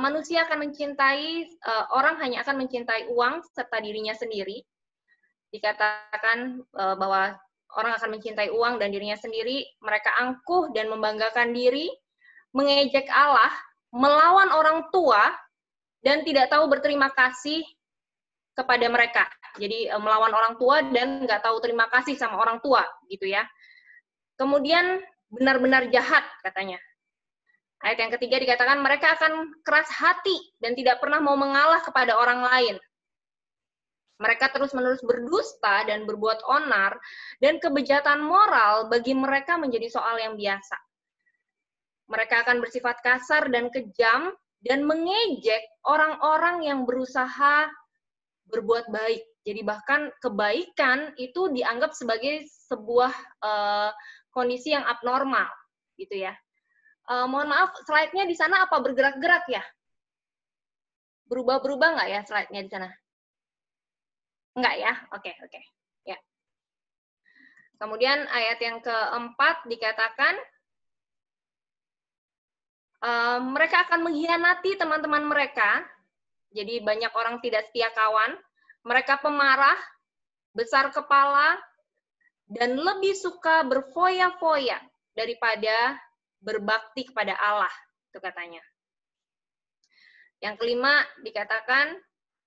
manusia akan mencintai uh, orang hanya akan mencintai uang serta dirinya sendiri. Dikatakan uh, bahwa orang akan mencintai uang dan dirinya sendiri, mereka angkuh dan membanggakan diri, mengejek Allah, melawan orang tua dan tidak tahu berterima kasih kepada mereka. Jadi uh, melawan orang tua dan nggak tahu terima kasih sama orang tua gitu ya. Kemudian benar-benar jahat katanya Ayat yang ketiga dikatakan mereka akan keras hati dan tidak pernah mau mengalah kepada orang lain. Mereka terus-menerus berdusta dan berbuat onar, dan kebejatan moral bagi mereka menjadi soal yang biasa. Mereka akan bersifat kasar dan kejam, dan mengejek orang-orang yang berusaha berbuat baik. Jadi bahkan kebaikan itu dianggap sebagai sebuah uh, kondisi yang abnormal, gitu ya. Uh, mohon maaf, slide-nya di sana apa bergerak-gerak ya? Berubah-berubah nggak ya slide-nya di sana? nggak ya? Oke, okay, oke. Okay. Ya. Kemudian ayat yang keempat dikatakan, Uh, mereka akan mengkhianati teman-teman mereka. Jadi banyak orang tidak setia kawan. Mereka pemarah, besar kepala, dan lebih suka berfoya-foya daripada berbakti kepada Allah, itu katanya. Yang kelima dikatakan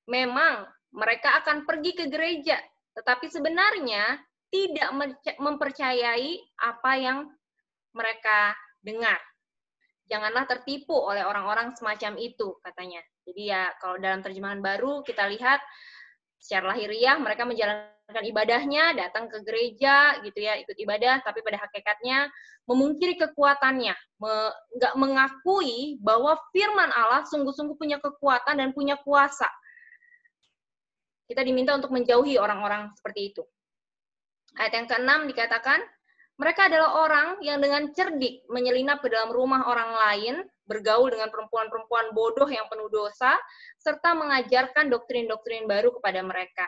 memang mereka akan pergi ke gereja, tetapi sebenarnya tidak mempercayai apa yang mereka dengar. Janganlah tertipu oleh orang-orang semacam itu, katanya. Jadi ya kalau dalam terjemahan baru kita lihat secara lahiriah mereka menjalankan ibadahnya, datang ke gereja gitu ya, ikut ibadah, tapi pada hakikatnya memungkiri kekuatannya, nggak me, mengakui bahwa firman Allah sungguh-sungguh punya kekuatan dan punya kuasa. Kita diminta untuk menjauhi orang-orang seperti itu. Ayat yang keenam dikatakan, mereka adalah orang yang dengan cerdik menyelinap ke dalam rumah orang lain, bergaul dengan perempuan-perempuan bodoh yang penuh dosa, serta mengajarkan doktrin-doktrin baru kepada mereka.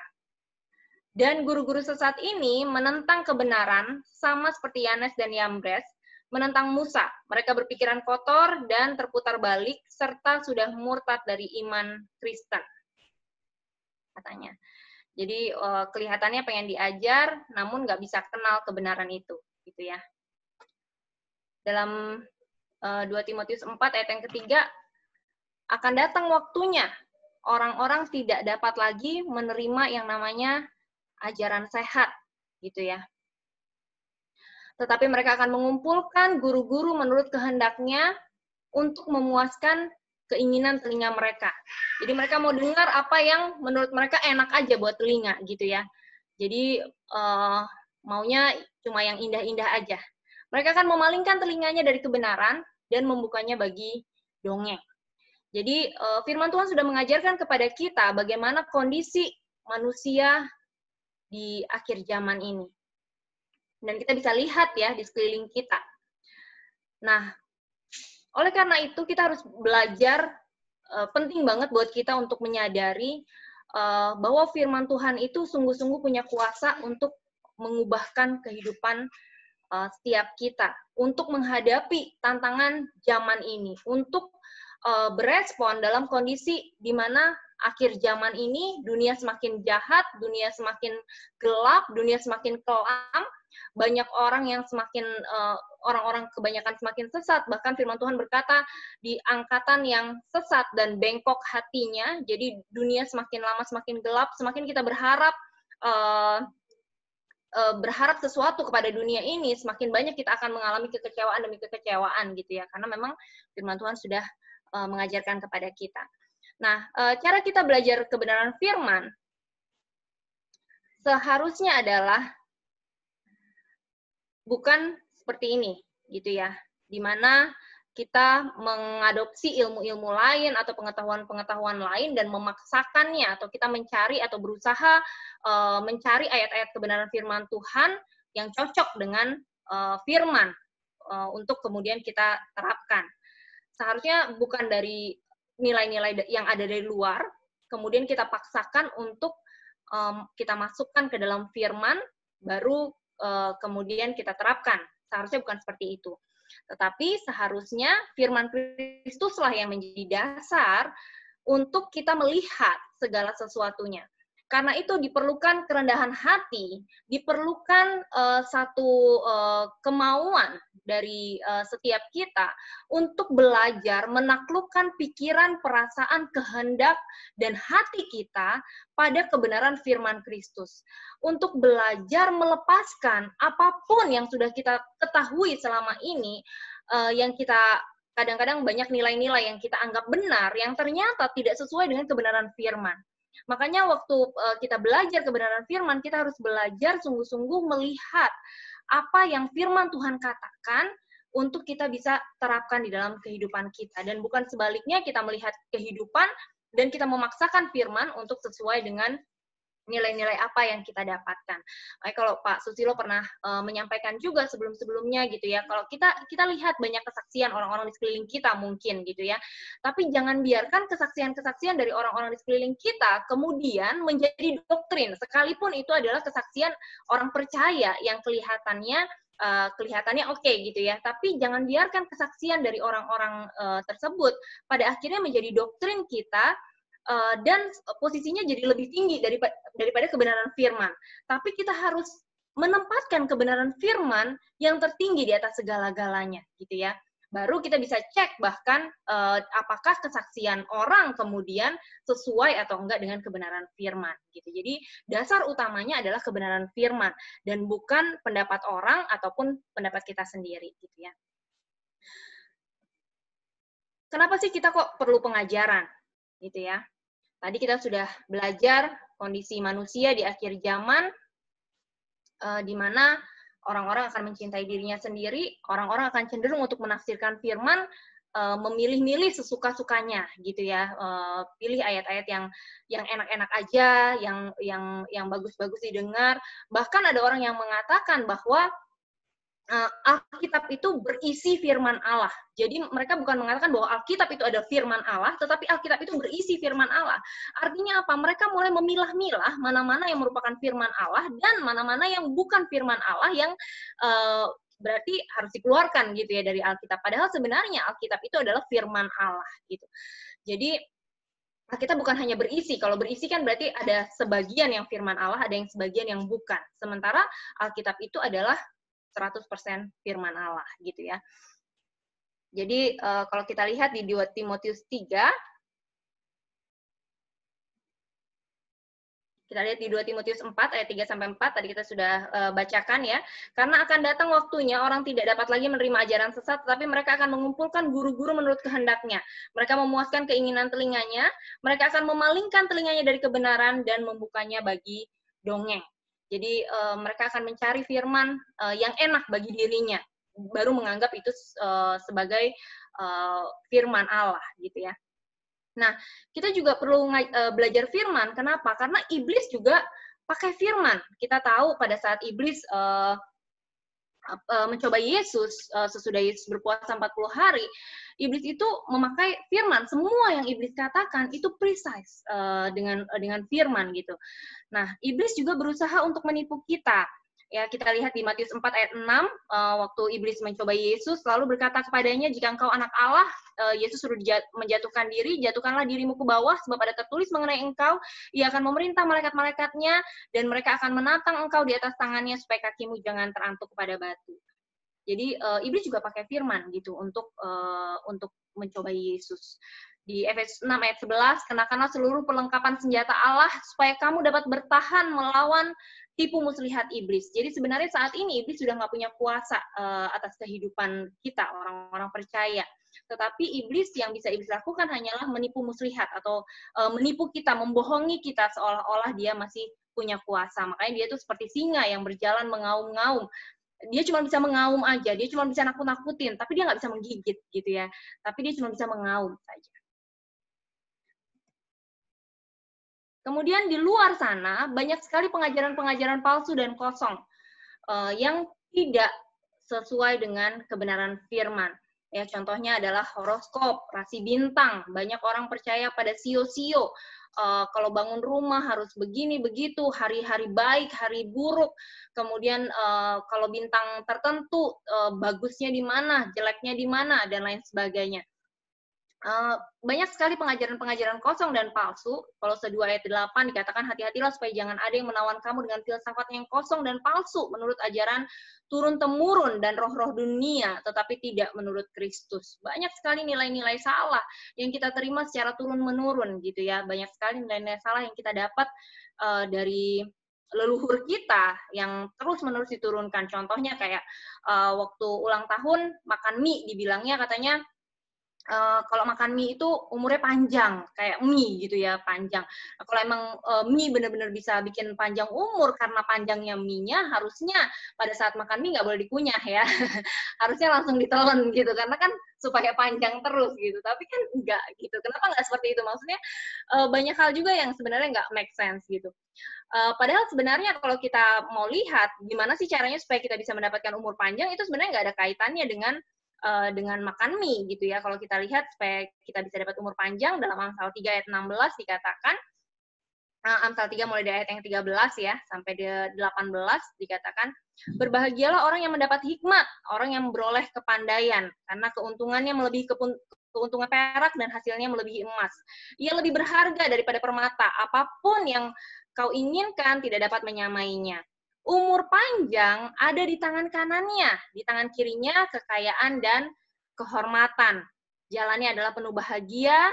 Dan guru-guru sesat ini menentang kebenaran sama seperti Yanes dan Yambres, menentang Musa. Mereka berpikiran kotor dan terputar balik, serta sudah murtad dari iman Kristen. Katanya. Jadi eh, kelihatannya pengen diajar, namun nggak bisa kenal kebenaran itu gitu ya. Dalam uh, eh, 2 Timotius 4 ayat yang ketiga, akan datang waktunya orang-orang tidak dapat lagi menerima yang namanya ajaran sehat, gitu ya. Tetapi mereka akan mengumpulkan guru-guru menurut kehendaknya untuk memuaskan keinginan telinga mereka. Jadi mereka mau dengar apa yang menurut mereka enak aja buat telinga, gitu ya. Jadi uh, maunya cuma yang indah-indah aja. Mereka akan memalingkan telinganya dari kebenaran dan membukanya bagi dongeng. Jadi eh, firman Tuhan sudah mengajarkan kepada kita bagaimana kondisi manusia di akhir zaman ini. Dan kita bisa lihat ya di sekeliling kita. Nah, oleh karena itu kita harus belajar eh, penting banget buat kita untuk menyadari eh, bahwa firman Tuhan itu sungguh-sungguh punya kuasa untuk mengubahkan kehidupan uh, setiap kita untuk menghadapi tantangan zaman ini, untuk uh, berespon dalam kondisi di mana akhir zaman ini dunia semakin jahat, dunia semakin gelap, dunia semakin kelam, banyak orang yang semakin uh, orang-orang kebanyakan semakin sesat, bahkan firman Tuhan berkata di angkatan yang sesat dan bengkok hatinya, jadi dunia semakin lama semakin gelap, semakin kita berharap uh, uh, berharap sesuatu kepada dunia ini, semakin banyak kita akan mengalami kekecewaan demi kekecewaan gitu ya. Karena memang firman Tuhan sudah uh, mengajarkan kepada kita. Nah, uh, cara kita belajar kebenaran firman seharusnya adalah bukan seperti ini gitu ya. dimana kita mengadopsi ilmu-ilmu lain atau pengetahuan-pengetahuan lain dan memaksakannya atau kita mencari atau berusaha uh, mencari ayat-ayat kebenaran firman Tuhan yang cocok dengan uh, firman uh, untuk kemudian kita terapkan. Seharusnya bukan dari nilai-nilai yang ada dari luar, kemudian kita paksakan untuk um, kita masukkan ke dalam firman, baru uh, kemudian kita terapkan. Seharusnya bukan seperti itu. Tetapi seharusnya firman Kristuslah yang menjadi dasar untuk kita melihat segala sesuatunya. Karena itu diperlukan kerendahan hati, diperlukan uh, satu uh, kemauan dari uh, setiap kita untuk belajar menaklukkan pikiran, perasaan, kehendak dan hati kita pada kebenaran firman Kristus. Untuk belajar melepaskan apapun yang sudah kita ketahui selama ini uh, yang kita kadang-kadang banyak nilai-nilai yang kita anggap benar yang ternyata tidak sesuai dengan kebenaran firman. Makanya waktu eh, kita belajar kebenaran firman, kita harus belajar sungguh-sungguh melihat apa yang firman Tuhan katakan untuk kita bisa terapkan di dalam kehidupan kita dan bukan sebaliknya kita melihat kehidupan dan kita memaksakan firman untuk sesuai dengan nilai-nilai apa yang kita dapatkan. Makanya kalau Pak Susilo pernah uh, menyampaikan juga sebelum-sebelumnya gitu ya, kalau kita kita lihat banyak kesaksian orang-orang di sekeliling kita mungkin gitu ya, tapi jangan biarkan kesaksian-kesaksian dari orang-orang di sekeliling kita kemudian menjadi doktrin, sekalipun itu adalah kesaksian orang percaya yang kelihatannya uh, kelihatannya oke okay, gitu ya. Tapi jangan biarkan kesaksian dari orang-orang uh, tersebut pada akhirnya menjadi doktrin kita Eh, dan posisinya jadi lebih tinggi daripada daripada kebenaran firman. Tapi kita harus menempatkan kebenaran firman yang tertinggi di atas segala-galanya, gitu ya. Baru kita bisa cek bahkan uh, apakah kesaksian orang kemudian sesuai atau enggak dengan kebenaran firman, gitu. Jadi dasar utamanya adalah kebenaran firman dan bukan pendapat orang ataupun pendapat kita sendiri, gitu ya. Kenapa sih kita kok perlu pengajaran, gitu ya? Tadi kita sudah belajar kondisi manusia di akhir zaman, uh, di mana orang-orang akan mencintai dirinya sendiri, orang-orang akan cenderung untuk menafsirkan firman, uh, memilih-milih sesuka-sukanya, gitu ya. uh, pilih ayat-ayat yang yang enak-enak aja, yang yang yang bagus-bagus didengar. Bahkan ada orang yang mengatakan bahwa uh, Alkitab itu berisi firman Allah. Jadi mereka bukan mengatakan bahwa Alkitab itu ada firman Allah, tetapi Alkitab itu berisi firman Allah. Artinya apa? Mereka mulai memilah-milah mana-mana yang merupakan firman Allah dan mana-mana yang bukan firman Allah yang uh, berarti harus dikeluarkan gitu ya dari Alkitab. Padahal sebenarnya Alkitab itu adalah firman Allah gitu. Jadi Alkitab bukan hanya berisi. Kalau berisi kan berarti ada sebagian yang firman Allah, ada yang sebagian yang bukan. Sementara Alkitab itu adalah 100% firman Allah gitu ya. Jadi eh, kalau kita lihat di 2 Timotius 3 kita lihat di 2 Timotius 4 ayat 3 sampai 4 tadi kita sudah uh, bacakan ya. Karena akan datang waktunya orang tidak dapat lagi menerima ajaran sesat tetapi mereka akan mengumpulkan guru-guru menurut kehendaknya. Mereka memuaskan keinginan telinganya, mereka akan memalingkan telinganya dari kebenaran dan membukanya bagi dongeng. Jadi uh, mereka akan mencari firman uh, yang enak bagi dirinya, baru menganggap itu uh, sebagai uh, firman Allah gitu ya. Nah, kita juga perlu belajar firman. Kenapa? Karena iblis juga pakai firman. Kita tahu pada saat iblis uh, mencoba Yesus sesudah Yesus berpuasa 40 hari, iblis itu memakai firman. Semua yang iblis katakan itu precise dengan dengan firman gitu. Nah, iblis juga berusaha untuk menipu kita. Ya, kita lihat di Matius 4 ayat 6, uh, eh, waktu iblis mencoba Yesus, lalu berkata kepadanya, jika engkau anak Allah, uh, Yesus suruh menjatuhkan diri, jatuhkanlah dirimu ke bawah, sebab ada tertulis mengenai engkau, ia akan memerintah malaikat-malaikatnya, dan mereka akan menatang engkau di atas tangannya, supaya kakimu jangan terantuk kepada batu. Jadi uh, iblis juga pakai firman gitu untuk uh, untuk mencoba Yesus di Efesus 6 ayat 11, kenakanlah seluruh perlengkapan senjata Allah supaya kamu dapat bertahan melawan tipu muslihat iblis. Jadi sebenarnya saat ini iblis sudah nggak punya kuasa uh, atas kehidupan kita orang-orang percaya. Tetapi iblis yang bisa iblis lakukan hanyalah menipu muslihat atau uh, menipu kita, membohongi kita seolah-olah dia masih punya kuasa. Makanya dia itu seperti singa yang berjalan mengaum-ngaum dia cuma bisa mengaum aja, dia cuma bisa nakut-nakutin, tapi dia nggak bisa menggigit gitu ya. Tapi dia cuma bisa mengaum saja. Kemudian di luar sana banyak sekali pengajaran-pengajaran palsu dan kosong uh, yang tidak sesuai dengan kebenaran firman. Ya, contohnya adalah horoskop, rasi bintang. Banyak orang percaya pada sio-sio. Uh, kalau bangun rumah harus begini begitu, hari-hari baik, hari buruk. Kemudian uh, kalau bintang tertentu uh, bagusnya di mana, jeleknya di mana dan lain sebagainya. Eh, banyak sekali pengajaran-pengajaran kosong dan palsu. Kalau kedua ayat 8 dikatakan hati-hatilah supaya jangan ada yang menawan kamu dengan filsafat yang kosong dan palsu menurut ajaran turun temurun dan roh-roh dunia, tetapi tidak menurut Kristus. Banyak sekali nilai-nilai salah yang kita terima secara turun menurun gitu ya. Banyak sekali nilai-nilai salah yang kita dapat uh, dari leluhur kita yang terus menerus diturunkan. Contohnya kayak uh, waktu ulang tahun makan mie dibilangnya katanya uh, kalau makan mie itu umurnya panjang kayak mie gitu ya panjang nah, kalau emang uh, mie benar-benar bisa bikin panjang umur karena panjangnya mie-nya harusnya pada saat makan mie nggak boleh dikunyah ya harusnya langsung ditelan gitu karena kan supaya panjang terus gitu tapi kan enggak gitu kenapa nggak seperti itu maksudnya uh, banyak hal juga yang sebenarnya nggak make sense gitu Uh, padahal sebenarnya kalau kita mau lihat gimana sih caranya supaya kita bisa mendapatkan umur panjang itu sebenarnya nggak ada kaitannya dengan Eh, dengan makan mie gitu ya. Kalau kita lihat supaya kita bisa dapat umur panjang dalam Amsal 3 ayat 16 dikatakan uh, Amsal 3 mulai dari ayat yang 13 ya sampai di 18 dikatakan berbahagialah orang yang mendapat hikmat, orang yang beroleh kepandaian karena keuntungannya melebihi kepun keuntungan perak dan hasilnya melebihi emas. Ia lebih berharga daripada permata, apapun yang kau inginkan tidak dapat menyamainya umur panjang ada di tangan kanannya, di tangan kirinya kekayaan dan kehormatan. Jalannya adalah penuh bahagia,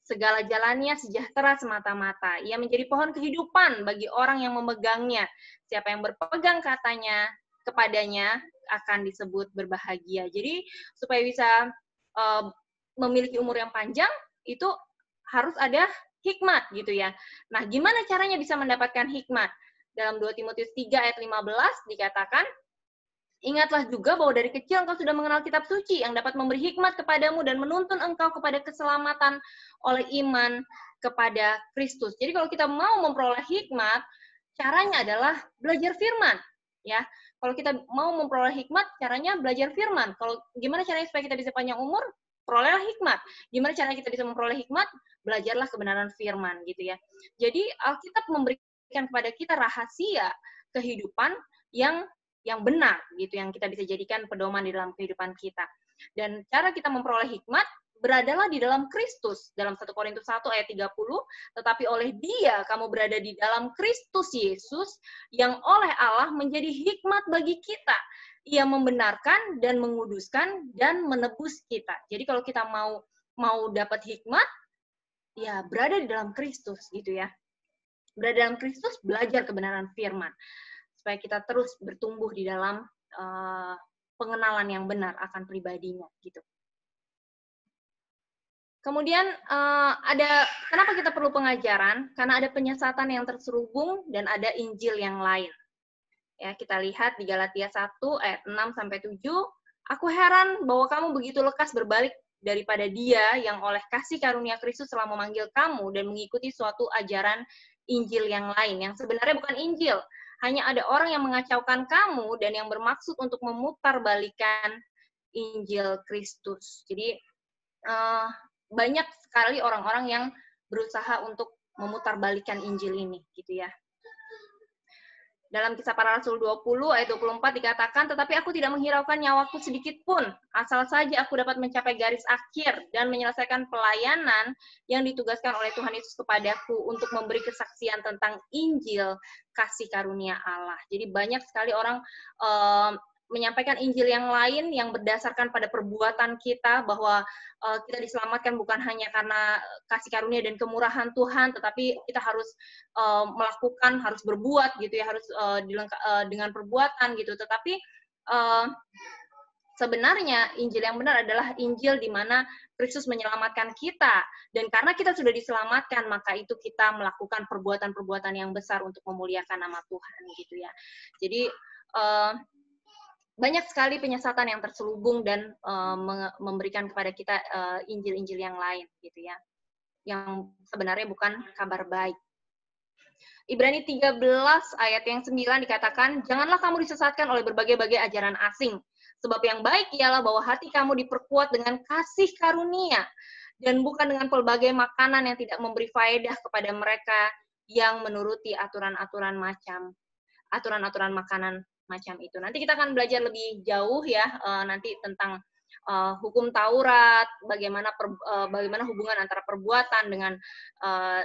segala jalannya sejahtera semata-mata. Ia menjadi pohon kehidupan bagi orang yang memegangnya. Siapa yang berpegang katanya kepadanya akan disebut berbahagia. Jadi supaya bisa uh, memiliki umur yang panjang itu harus ada hikmat gitu ya. Nah, gimana caranya bisa mendapatkan hikmat? Dalam 2 Timotius 3 ayat 15 dikatakan, Ingatlah juga bahwa dari kecil engkau sudah mengenal kitab suci yang dapat memberi hikmat kepadamu dan menuntun engkau kepada keselamatan oleh iman kepada Kristus. Jadi kalau kita mau memperoleh hikmat, caranya adalah belajar firman, ya. Kalau kita mau memperoleh hikmat, caranya belajar firman. Kalau gimana caranya supaya kita bisa panjang umur? Perolehlah hikmat. Gimana caranya kita bisa memperoleh hikmat? Belajarlah kebenaran firman gitu ya. Jadi Alkitab memberikan memberikan kepada kita rahasia kehidupan yang yang benar gitu yang kita bisa jadikan pedoman di dalam kehidupan kita. Dan cara kita memperoleh hikmat beradalah di dalam Kristus dalam 1 Korintus 1 ayat 30 tetapi oleh dia kamu berada di dalam Kristus Yesus yang oleh Allah menjadi hikmat bagi kita ia membenarkan dan menguduskan dan menebus kita jadi kalau kita mau mau dapat hikmat ya berada di dalam Kristus gitu ya berada dalam Kristus belajar kebenaran firman supaya kita terus bertumbuh di dalam uh, pengenalan yang benar akan pribadinya gitu. Kemudian uh, ada kenapa kita perlu pengajaran? Karena ada penyesatan yang terserubung dan ada Injil yang lain. Ya, kita lihat di Galatia 1 ayat 6 sampai 7, aku heran bahwa kamu begitu lekas berbalik daripada dia yang oleh kasih karunia Kristus telah memanggil kamu dan mengikuti suatu ajaran Injil yang lain yang sebenarnya bukan Injil. Hanya ada orang yang mengacaukan kamu dan yang bermaksud untuk memutarbalikan Injil Kristus. Jadi uh, banyak sekali orang-orang yang berusaha untuk memutarbalikan Injil ini gitu ya. Dalam kisah para rasul 20 ayat 24 dikatakan, tetapi aku tidak menghiraukan nyawaku sedikit pun, asal saja aku dapat mencapai garis akhir dan menyelesaikan pelayanan yang ditugaskan oleh Tuhan Yesus kepadaku untuk memberi kesaksian tentang Injil kasih karunia Allah. Jadi banyak sekali orang um, menyampaikan Injil yang lain yang berdasarkan pada perbuatan kita bahwa uh, kita diselamatkan bukan hanya karena eh, kasih karunia dan kemurahan Tuhan tetapi kita harus uh, melakukan harus berbuat gitu ya harus uh, uh, dengan perbuatan gitu tetapi uh, sebenarnya Injil yang benar adalah Injil di mana Kristus menyelamatkan kita dan karena kita sudah diselamatkan maka itu kita melakukan perbuatan-perbuatan yang besar untuk memuliakan nama Tuhan gitu ya. Jadi uh, banyak sekali penyesatan yang terselubung dan uh, memberikan kepada kita eh, injil-injil uh, yang lain gitu ya yang sebenarnya bukan kabar baik. Ibrani 13 ayat yang 9 dikatakan, "Janganlah kamu disesatkan oleh berbagai-bagai ajaran asing, sebab yang baik ialah bahwa hati kamu diperkuat dengan kasih karunia dan bukan dengan pelbagai makanan yang tidak memberi faedah kepada mereka yang menuruti aturan-aturan macam aturan-aturan makanan macam itu. Nanti kita akan belajar lebih jauh ya uh, nanti tentang uh, hukum Taurat, bagaimana per, uh, bagaimana hubungan antara perbuatan dengan uh,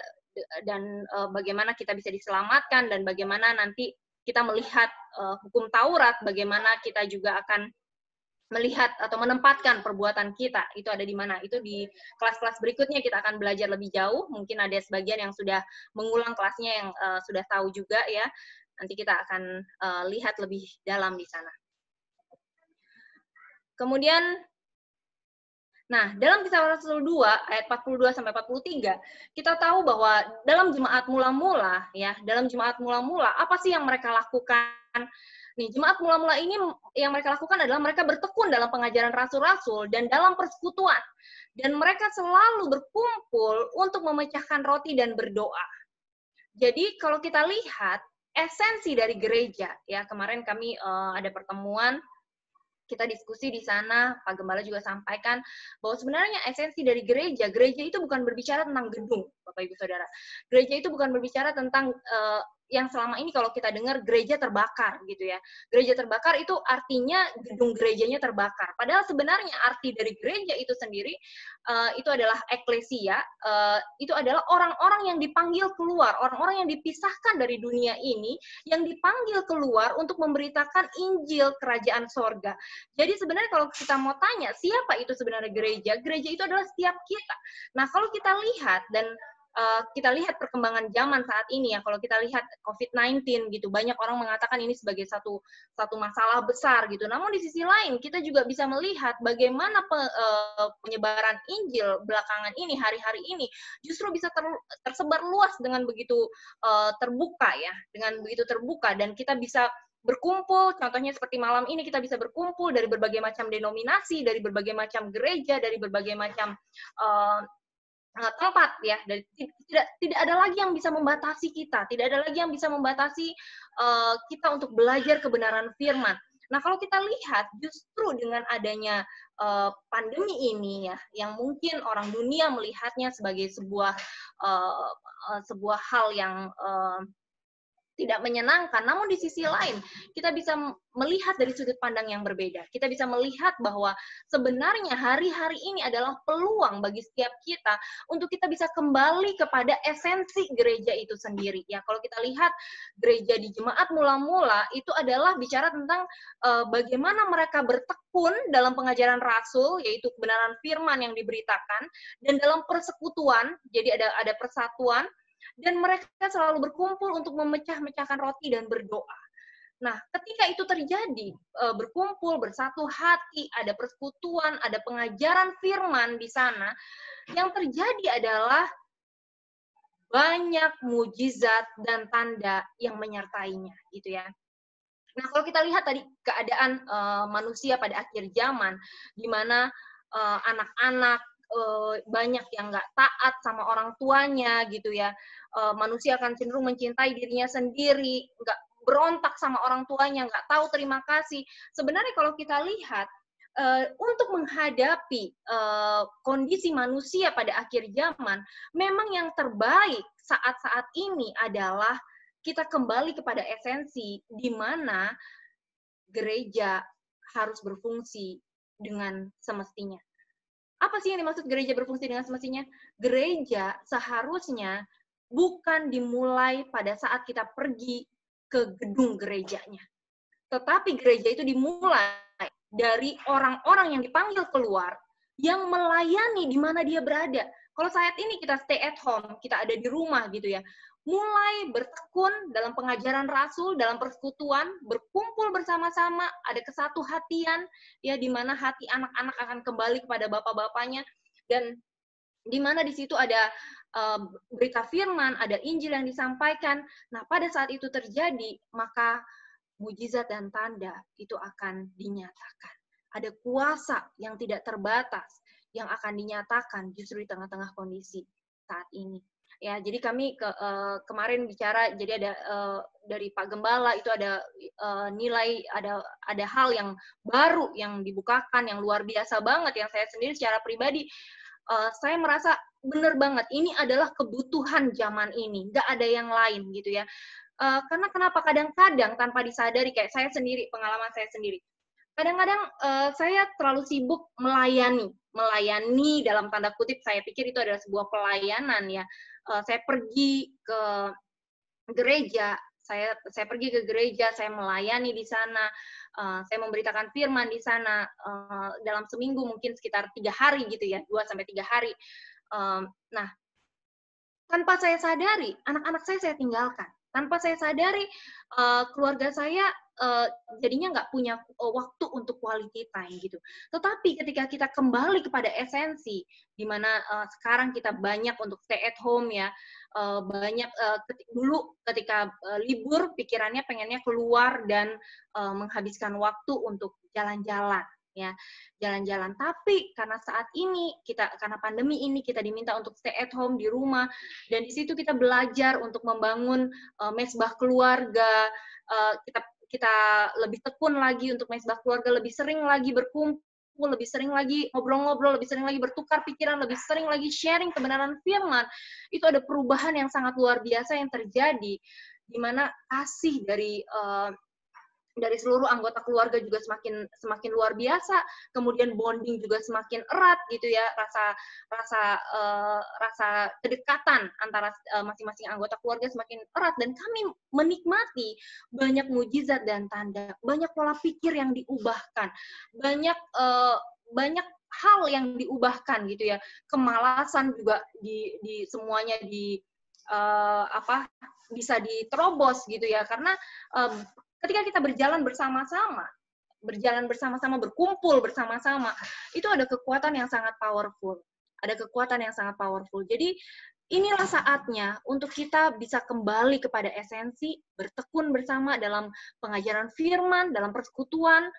dan uh, bagaimana kita bisa diselamatkan dan bagaimana nanti kita melihat uh, hukum Taurat, bagaimana kita juga akan melihat atau menempatkan perbuatan kita itu ada di mana itu di kelas-kelas berikutnya kita akan belajar lebih jauh mungkin ada sebagian yang sudah mengulang kelasnya yang uh, sudah tahu juga ya Nanti kita akan uh, lihat lebih dalam di sana. Kemudian Nah, dalam kisah Rasul 2 ayat 42 sampai 43, kita tahu bahwa dalam jemaat mula-mula ya, dalam jemaat mula-mula apa sih yang mereka lakukan? Nih, jemaat mula-mula ini yang mereka lakukan adalah mereka bertekun dalam pengajaran rasul-rasul dan dalam persekutuan. Dan mereka selalu berkumpul untuk memecahkan roti dan berdoa. Jadi kalau kita lihat esensi dari gereja ya kemarin kami uh, ada pertemuan kita diskusi di sana Pak Gembala juga sampaikan bahwa sebenarnya esensi dari gereja gereja itu bukan berbicara tentang gedung Bapak Ibu Saudara gereja itu bukan berbicara tentang uh, yang selama ini kalau kita dengar gereja terbakar gitu ya. Gereja terbakar itu artinya gedung gerejanya terbakar. Padahal sebenarnya arti dari gereja itu sendiri uh, itu adalah eklesia, uh, itu adalah orang-orang yang dipanggil keluar, orang-orang yang dipisahkan dari dunia ini yang dipanggil keluar untuk memberitakan Injil kerajaan sorga. Jadi sebenarnya kalau kita mau tanya siapa itu sebenarnya gereja, gereja itu adalah setiap kita. Nah kalau kita lihat dan uh, kita lihat perkembangan zaman saat ini ya kalau kita lihat COVID-19 gitu banyak orang mengatakan ini sebagai satu satu masalah besar gitu namun di sisi lain kita juga bisa melihat bagaimana pe, uh, penyebaran Injil belakangan ini hari-hari ini justru bisa ter, tersebar luas dengan begitu uh, terbuka ya dengan begitu terbuka dan kita bisa berkumpul, contohnya seperti malam ini kita bisa berkumpul dari berbagai macam denominasi, dari berbagai macam gereja, dari berbagai macam uh, uh, tempat ya dan tidak tidak ada lagi yang bisa membatasi kita tidak ada lagi yang bisa membatasi uh, kita untuk belajar kebenaran firman nah kalau kita lihat justru dengan adanya uh, pandemi ini ya yang mungkin orang dunia melihatnya sebagai sebuah uh, sebuah hal yang uh, tidak menyenangkan. Namun di sisi lain, kita bisa melihat dari sudut pandang yang berbeda. Kita bisa melihat bahwa sebenarnya hari-hari ini adalah peluang bagi setiap kita untuk kita bisa kembali kepada esensi gereja itu sendiri. Ya, kalau kita lihat gereja di jemaat mula-mula itu adalah bicara tentang uh, bagaimana mereka bertekun dalam pengajaran rasul yaitu kebenaran firman yang diberitakan dan dalam persekutuan, jadi ada ada persatuan dan mereka selalu berkumpul untuk memecah-mecahkan roti dan berdoa. Nah, ketika itu terjadi, e, berkumpul, bersatu hati, ada persekutuan, ada pengajaran firman di sana, yang terjadi adalah banyak mujizat dan tanda yang menyertainya, gitu ya. Nah, kalau kita lihat tadi keadaan e, manusia pada akhir zaman, di mana e, anak-anak Eh, banyak yang nggak taat sama orang tuanya gitu ya eh, manusia akan cenderung mencintai dirinya sendiri nggak berontak sama orang tuanya nggak tahu terima kasih sebenarnya kalau kita lihat eh, untuk menghadapi kondisi manusia pada akhir zaman, memang yang terbaik saat-saat ini adalah kita kembali kepada esensi, di mana gereja harus berfungsi dengan semestinya. Apa sih yang dimaksud gereja berfungsi dengan semestinya? Gereja seharusnya bukan dimulai pada saat kita pergi ke gedung gerejanya. Tetapi gereja itu dimulai dari orang-orang yang dipanggil keluar yang melayani di mana dia berada. Kalau saat ini kita stay at home, kita ada di rumah gitu ya mulai bertekun dalam pengajaran Rasul, dalam persekutuan, berkumpul bersama-sama, ada kesatu hatian, ya di mana hati anak-anak akan kembali kepada bapak-bapaknya, dan di mana di situ ada uh, berita firman, ada Injil yang disampaikan. Nah, pada saat itu terjadi, maka mujizat dan tanda itu akan dinyatakan. Ada kuasa yang tidak terbatas yang akan dinyatakan justru di tengah-tengah kondisi saat ini ya jadi kami ke, uh, kemarin bicara jadi ada uh, dari Pak Gembala itu ada uh, nilai ada ada hal yang baru yang dibukakan yang luar biasa banget yang saya sendiri secara pribadi uh, saya merasa benar banget ini adalah kebutuhan zaman ini nggak ada yang lain gitu ya uh, karena kenapa kadang-kadang tanpa disadari kayak saya sendiri pengalaman saya sendiri kadang-kadang uh, saya terlalu sibuk melayani melayani dalam tanda kutip saya pikir itu adalah sebuah pelayanan ya uh, saya pergi ke gereja saya saya pergi ke gereja saya melayani di sana uh, saya memberitakan firman di sana uh, dalam seminggu mungkin sekitar tiga hari gitu ya dua sampai tiga hari um, nah tanpa saya sadari anak-anak saya saya tinggalkan tanpa saya sadari uh, keluarga saya uh, jadinya nggak punya eh, waktu untuk quality time gitu. Tetapi ketika kita kembali kepada esensi, di mana uh, sekarang kita banyak untuk stay at home ya, uh, banyak uh, ketik, dulu ketika uh, libur pikirannya pengennya keluar dan uh, menghabiskan waktu untuk jalan-jalan ya jalan-jalan tapi karena saat ini kita karena pandemi ini kita diminta untuk stay at home di rumah dan di situ kita belajar untuk membangun uh, mesbah keluarga uh, kita kita lebih tekun lagi untuk mesbah keluarga, lebih sering lagi berkumpul, lebih sering lagi ngobrol-ngobrol, lebih sering lagi bertukar pikiran, lebih sering lagi sharing kebenaran firman, itu ada perubahan yang sangat luar biasa yang terjadi, di mana kasih dari uh, dari seluruh anggota keluarga juga semakin semakin luar biasa kemudian bonding juga semakin erat gitu ya rasa rasa uh, rasa kedekatan antara masing eh, masing-masing anggota keluarga semakin erat dan kami menikmati banyak mujizat dan tanda banyak pola pikir yang diubahkan banyak uh, banyak hal yang diubahkan gitu ya kemalasan juga di di semuanya di uh, apa bisa diterobos gitu ya karena um, ketika kita berjalan bersama-sama berjalan bersama-sama berkumpul bersama-sama itu ada kekuatan yang sangat powerful ada kekuatan yang sangat powerful jadi inilah saatnya untuk kita bisa kembali kepada esensi bertekun bersama dalam pengajaran firman dalam persekutuan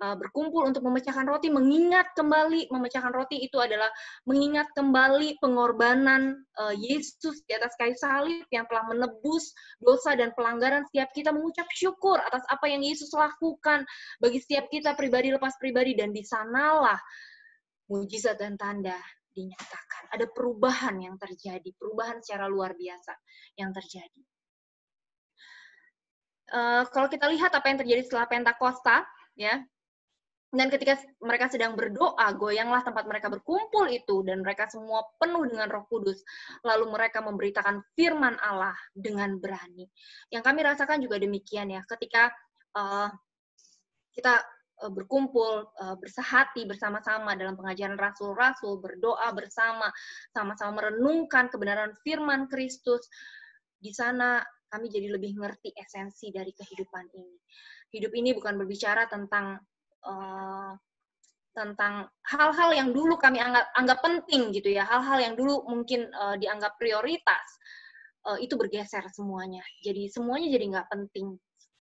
Eh, berkumpul untuk memecahkan roti, mengingat kembali memecahkan roti itu adalah mengingat kembali pengorbanan eh, Yesus di atas kayu salib yang telah menebus dosa dan pelanggaran setiap kita mengucap syukur atas apa yang Yesus lakukan bagi setiap kita pribadi lepas pribadi dan di sanalah mujizat dan tanda dinyatakan. Ada perubahan yang terjadi, perubahan secara luar biasa yang terjadi. Uh, kalau kita lihat apa yang terjadi setelah Pentakosta, ya dan ketika mereka sedang berdoa, goyanglah tempat mereka berkumpul itu, dan mereka semua penuh dengan roh kudus. Lalu mereka memberitakan firman Allah dengan berani. Yang kami rasakan juga demikian ya, ketika uh, kita eh, berkumpul, uh, bersehati bersama-sama dalam pengajaran rasul-rasul, berdoa bersama, sama-sama merenungkan kebenaran firman Kristus, di sana kami jadi lebih ngerti esensi dari kehidupan ini. Hidup ini bukan berbicara tentang Eh, tentang hal-hal yang dulu kami anggap anggap penting gitu ya hal-hal yang dulu mungkin uh, dianggap prioritas uh, itu bergeser semuanya jadi semuanya jadi nggak penting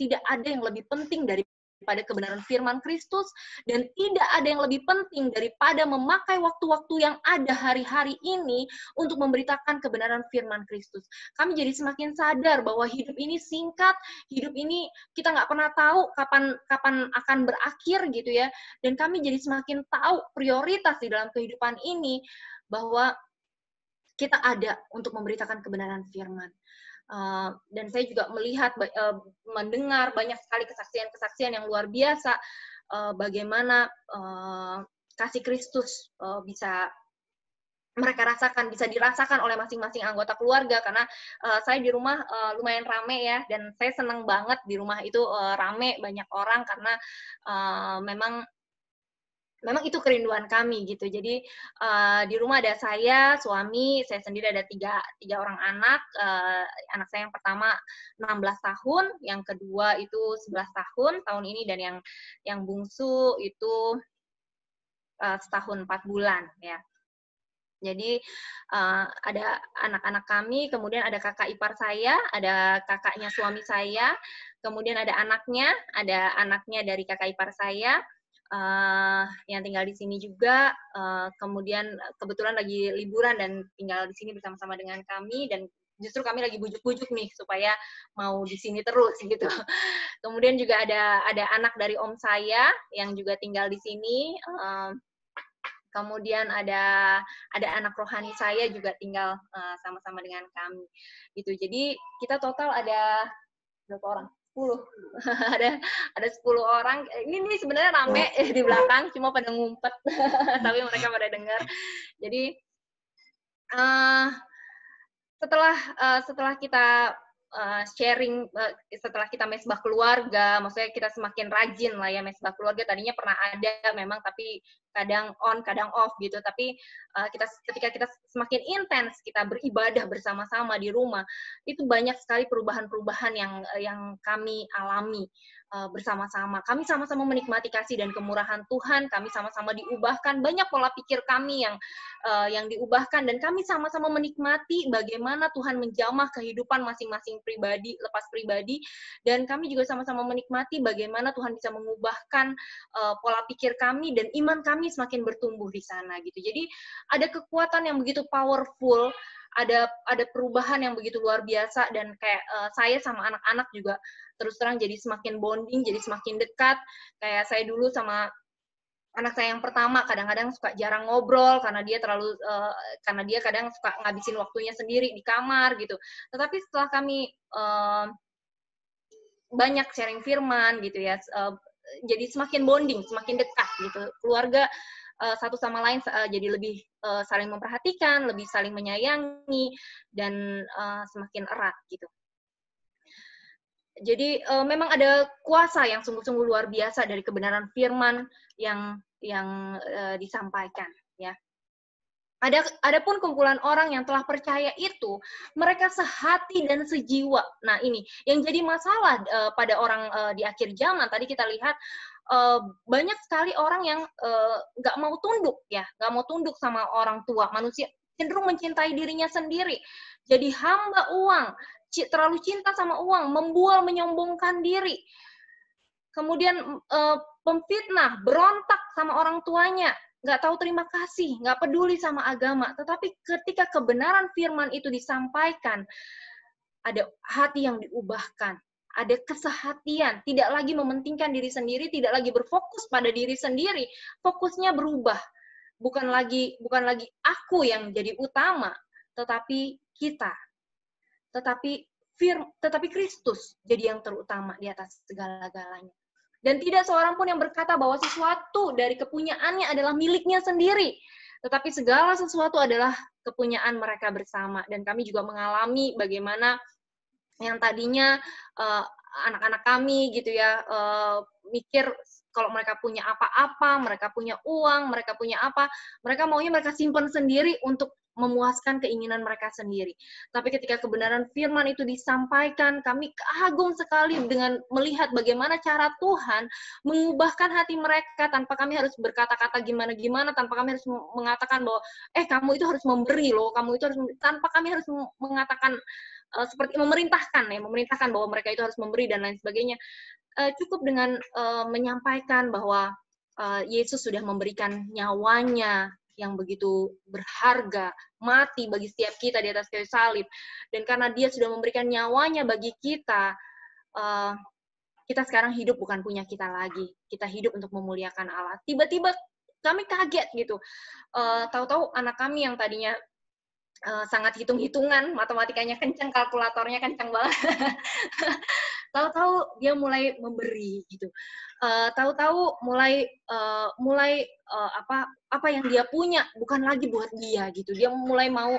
tidak ada yang lebih penting dari daripada kebenaran firman Kristus dan tidak ada yang lebih penting daripada memakai waktu-waktu yang ada hari-hari ini untuk memberitakan kebenaran firman Kristus. Kami jadi semakin sadar bahwa hidup ini singkat, hidup ini kita nggak pernah tahu kapan kapan akan berakhir gitu ya. Dan kami jadi semakin tahu prioritas di dalam kehidupan ini bahwa kita ada untuk memberitakan kebenaran firman. Uh, dan saya juga melihat, uh, mendengar banyak sekali kesaksian-kesaksian yang luar biasa uh, bagaimana uh, kasih Kristus uh, bisa mereka rasakan bisa dirasakan oleh masing-masing anggota keluarga karena uh, saya di rumah uh, lumayan rame ya dan saya senang banget di rumah itu uh, rame banyak orang karena uh, memang memang itu kerinduan kami gitu. Jadi uh, di rumah ada saya, suami, saya sendiri ada tiga tiga orang anak. Uh, anak saya yang pertama 16 tahun, yang kedua itu 11 tahun tahun ini dan yang yang bungsu itu uh, setahun empat bulan ya. Jadi uh, ada anak-anak kami, kemudian ada kakak ipar saya, ada kakaknya suami saya, kemudian ada anaknya, ada anaknya dari kakak ipar saya, uh, yang tinggal di sini juga, uh, kemudian kebetulan lagi liburan dan tinggal di sini bersama-sama dengan kami dan justru kami lagi bujuk-bujuk nih supaya mau di sini terus gitu. Kemudian juga ada ada anak dari om saya yang juga tinggal di sini. Uh, kemudian ada ada anak rohani saya juga tinggal sama-sama uh, dengan kami. Gitu. Jadi kita total ada berapa orang? 10. ada ada 10 orang. Ini nih sebenarnya rame oh. di belakang, cuma pada ngumpet. Tapi mereka pada dengar. Jadi uh, setelah uh, setelah kita uh, sharing uh, setelah kita mesbah keluarga, maksudnya kita semakin rajin lah ya mesbah keluarga. Tadinya pernah ada memang tapi kadang on, kadang off gitu. Tapi uh, kita ketika kita semakin intens kita beribadah bersama-sama di rumah, itu banyak sekali perubahan-perubahan yang yang kami alami. Eh, bersama-sama. Kami sama-sama menikmati kasih dan kemurahan Tuhan. Kami sama-sama diubahkan banyak pola pikir kami yang uh, yang diubahkan dan kami sama-sama menikmati bagaimana Tuhan menjamah kehidupan masing-masing pribadi lepas pribadi dan kami juga sama-sama menikmati bagaimana Tuhan bisa mengubahkan uh, pola pikir kami dan iman kami semakin bertumbuh di sana gitu. Jadi ada kekuatan yang begitu powerful ada ada perubahan yang begitu luar biasa dan kayak uh, saya sama anak-anak juga terus terang jadi semakin bonding, jadi semakin dekat. Kayak saya dulu sama anak saya yang pertama kadang-kadang suka jarang ngobrol karena dia terlalu uh, karena dia kadang suka ngabisin waktunya sendiri di kamar gitu. Tetapi setelah kami uh, banyak sharing firman gitu ya, uh, jadi semakin bonding, semakin dekat gitu. Keluarga uh, satu sama lain uh, jadi lebih uh, saling memperhatikan, lebih saling menyayangi dan uh, semakin erat gitu. Jadi uh, memang ada kuasa yang sungguh-sungguh luar biasa dari kebenaran firman yang yang uh, disampaikan ya. Ada adapun kumpulan orang yang telah percaya itu, mereka sehati dan sejiwa. Nah, ini yang jadi masalah uh, pada orang uh, di akhir zaman. Tadi kita lihat uh, banyak sekali orang yang eh, nggak uh, mau tunduk ya, nggak mau tunduk sama orang tua. Manusia cenderung mencintai dirinya sendiri, jadi hamba uang, terlalu cinta sama uang, membual, menyombongkan diri. Kemudian uh, pemfitnah, berontak sama orang tuanya, nggak tahu terima kasih, nggak peduli sama agama. Tetapi ketika kebenaran firman itu disampaikan, ada hati yang diubahkan, ada kesehatian, tidak lagi mementingkan diri sendiri, tidak lagi berfokus pada diri sendiri, fokusnya berubah. Bukan lagi bukan lagi aku yang jadi utama, tetapi kita. Tetapi firm, tetapi Kristus jadi yang terutama di atas segala-galanya. Dan tidak seorang pun yang berkata bahwa sesuatu dari kepunyaannya adalah miliknya sendiri, tetapi segala sesuatu adalah kepunyaan mereka bersama. Dan kami juga mengalami bagaimana yang tadinya anak eh, anak-anak kami gitu ya uh, mikir kalau mereka punya apa-apa, mereka punya uang, mereka punya apa, mereka maunya mereka simpan sendiri untuk memuaskan keinginan mereka sendiri. Tapi ketika kebenaran firman itu disampaikan, kami kagum sekali dengan melihat bagaimana cara Tuhan mengubahkan hati mereka tanpa kami harus berkata-kata gimana-gimana, tanpa kami harus mengatakan bahwa eh kamu itu harus memberi loh, kamu itu harus tanpa kami harus mengatakan uh, seperti memerintahkan ya memerintahkan bahwa mereka itu harus memberi dan lain sebagainya uh, cukup dengan uh, menyampaikan bahwa uh, Yesus sudah memberikan nyawanya yang begitu berharga mati bagi setiap kita di atas kayu salib dan karena dia sudah memberikan nyawanya bagi kita uh, kita sekarang hidup bukan punya kita lagi kita hidup untuk memuliakan Allah tiba-tiba kami kaget gitu uh, tahu-tahu anak kami yang tadinya Eh, sangat hitung-hitungan, matematikanya kencang, kalkulatornya kencang banget. tahu-tahu dia mulai memberi gitu. tahu eh, tahu-tahu mulai uh, mulai uh, apa apa yang dia punya bukan lagi buat dia gitu. Dia mulai mau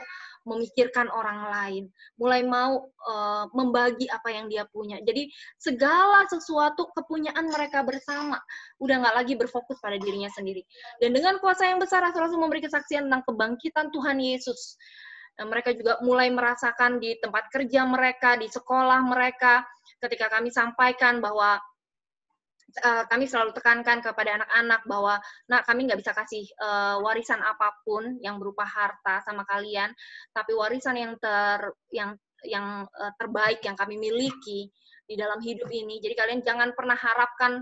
memikirkan orang lain, mulai mau uh, membagi apa yang dia punya. Jadi segala sesuatu kepunyaan mereka bersama, udah nggak lagi berfokus pada dirinya sendiri. Dan dengan kuasa yang besar, Rasul Rasul memberi kesaksian tentang kebangkitan Tuhan Yesus Nah, mereka juga mulai merasakan di tempat kerja mereka, di sekolah mereka, ketika kami sampaikan bahwa eh, kami selalu tekankan kepada anak-anak bahwa, nah kami nggak bisa kasih uh, warisan apapun yang berupa harta sama kalian, tapi warisan yang ter yang yang uh, terbaik yang kami miliki di dalam hidup ini. Jadi kalian jangan pernah harapkan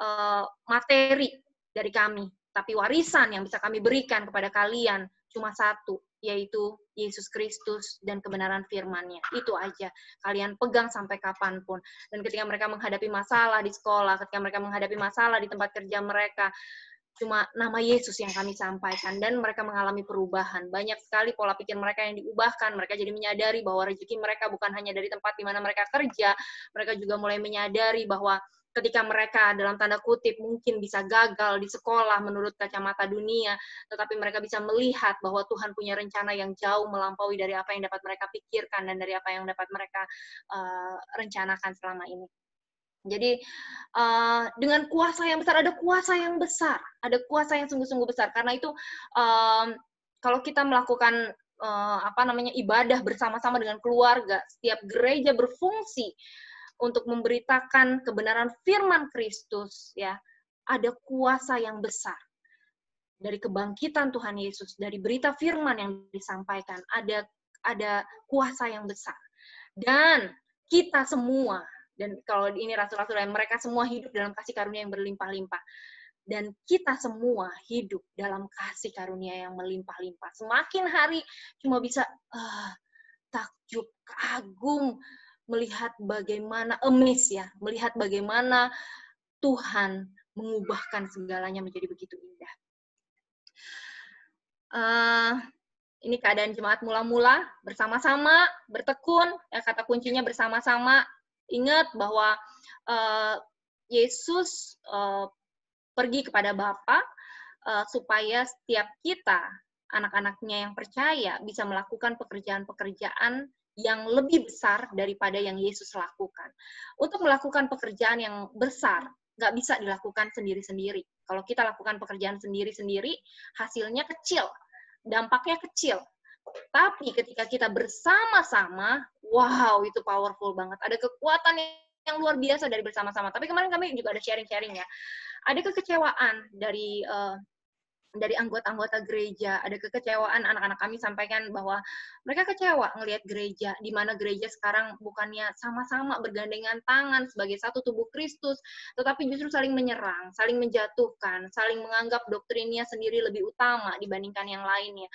uh, materi dari kami, tapi warisan yang bisa kami berikan kepada kalian cuma satu, yaitu Yesus Kristus dan kebenaran firman-Nya. Itu aja. Kalian pegang sampai kapanpun. Dan ketika mereka menghadapi masalah di sekolah, ketika mereka menghadapi masalah di tempat kerja mereka, cuma nama Yesus yang kami sampaikan dan mereka mengalami perubahan. Banyak sekali pola pikir mereka yang diubahkan. Mereka jadi menyadari bahwa rezeki mereka bukan hanya dari tempat di mana mereka kerja. Mereka juga mulai menyadari bahwa ketika mereka dalam tanda kutip mungkin bisa gagal di sekolah menurut kacamata dunia, tetapi mereka bisa melihat bahwa Tuhan punya rencana yang jauh melampaui dari apa yang dapat mereka pikirkan dan dari apa yang dapat mereka uh, rencanakan selama ini. Jadi uh, dengan kuasa yang besar ada kuasa yang besar, ada kuasa yang sungguh-sungguh besar. Karena itu um, kalau kita melakukan uh, apa namanya ibadah bersama-sama dengan keluarga, setiap gereja berfungsi untuk memberitakan kebenaran firman Kristus ya ada kuasa yang besar dari kebangkitan Tuhan Yesus dari berita firman yang disampaikan ada ada kuasa yang besar dan kita semua dan kalau ini rasul-rasul lain mereka semua hidup dalam kasih karunia yang berlimpah-limpah dan kita semua hidup dalam kasih karunia yang melimpah-limpah. Semakin hari cuma bisa uh, takjub, kagum, melihat bagaimana emis ya, melihat bagaimana Tuhan mengubahkan segalanya menjadi begitu indah. Uh, ini keadaan jemaat mula-mula bersama-sama bertekun ya kata kuncinya bersama-sama ingat bahwa uh, Yesus uh, pergi kepada Bapa uh, supaya setiap kita anak-anaknya yang percaya bisa melakukan pekerjaan-pekerjaan yang lebih besar daripada yang Yesus lakukan. Untuk melakukan pekerjaan yang besar, nggak bisa dilakukan sendiri-sendiri. Kalau kita lakukan pekerjaan sendiri-sendiri, hasilnya kecil, dampaknya kecil. Tapi ketika kita bersama-sama, wow, itu powerful banget. Ada kekuatan yang luar biasa dari bersama-sama. Tapi kemarin kami juga ada sharing-sharing ya. Ada kekecewaan dari uh, dari anggota-anggota gereja ada kekecewaan anak-anak kami sampaikan bahwa mereka kecewa ngelihat gereja di mana gereja sekarang bukannya sama-sama bergandengan tangan sebagai satu tubuh Kristus tetapi justru saling menyerang, saling menjatuhkan, saling menganggap doktrinnya sendiri lebih utama dibandingkan yang lainnya.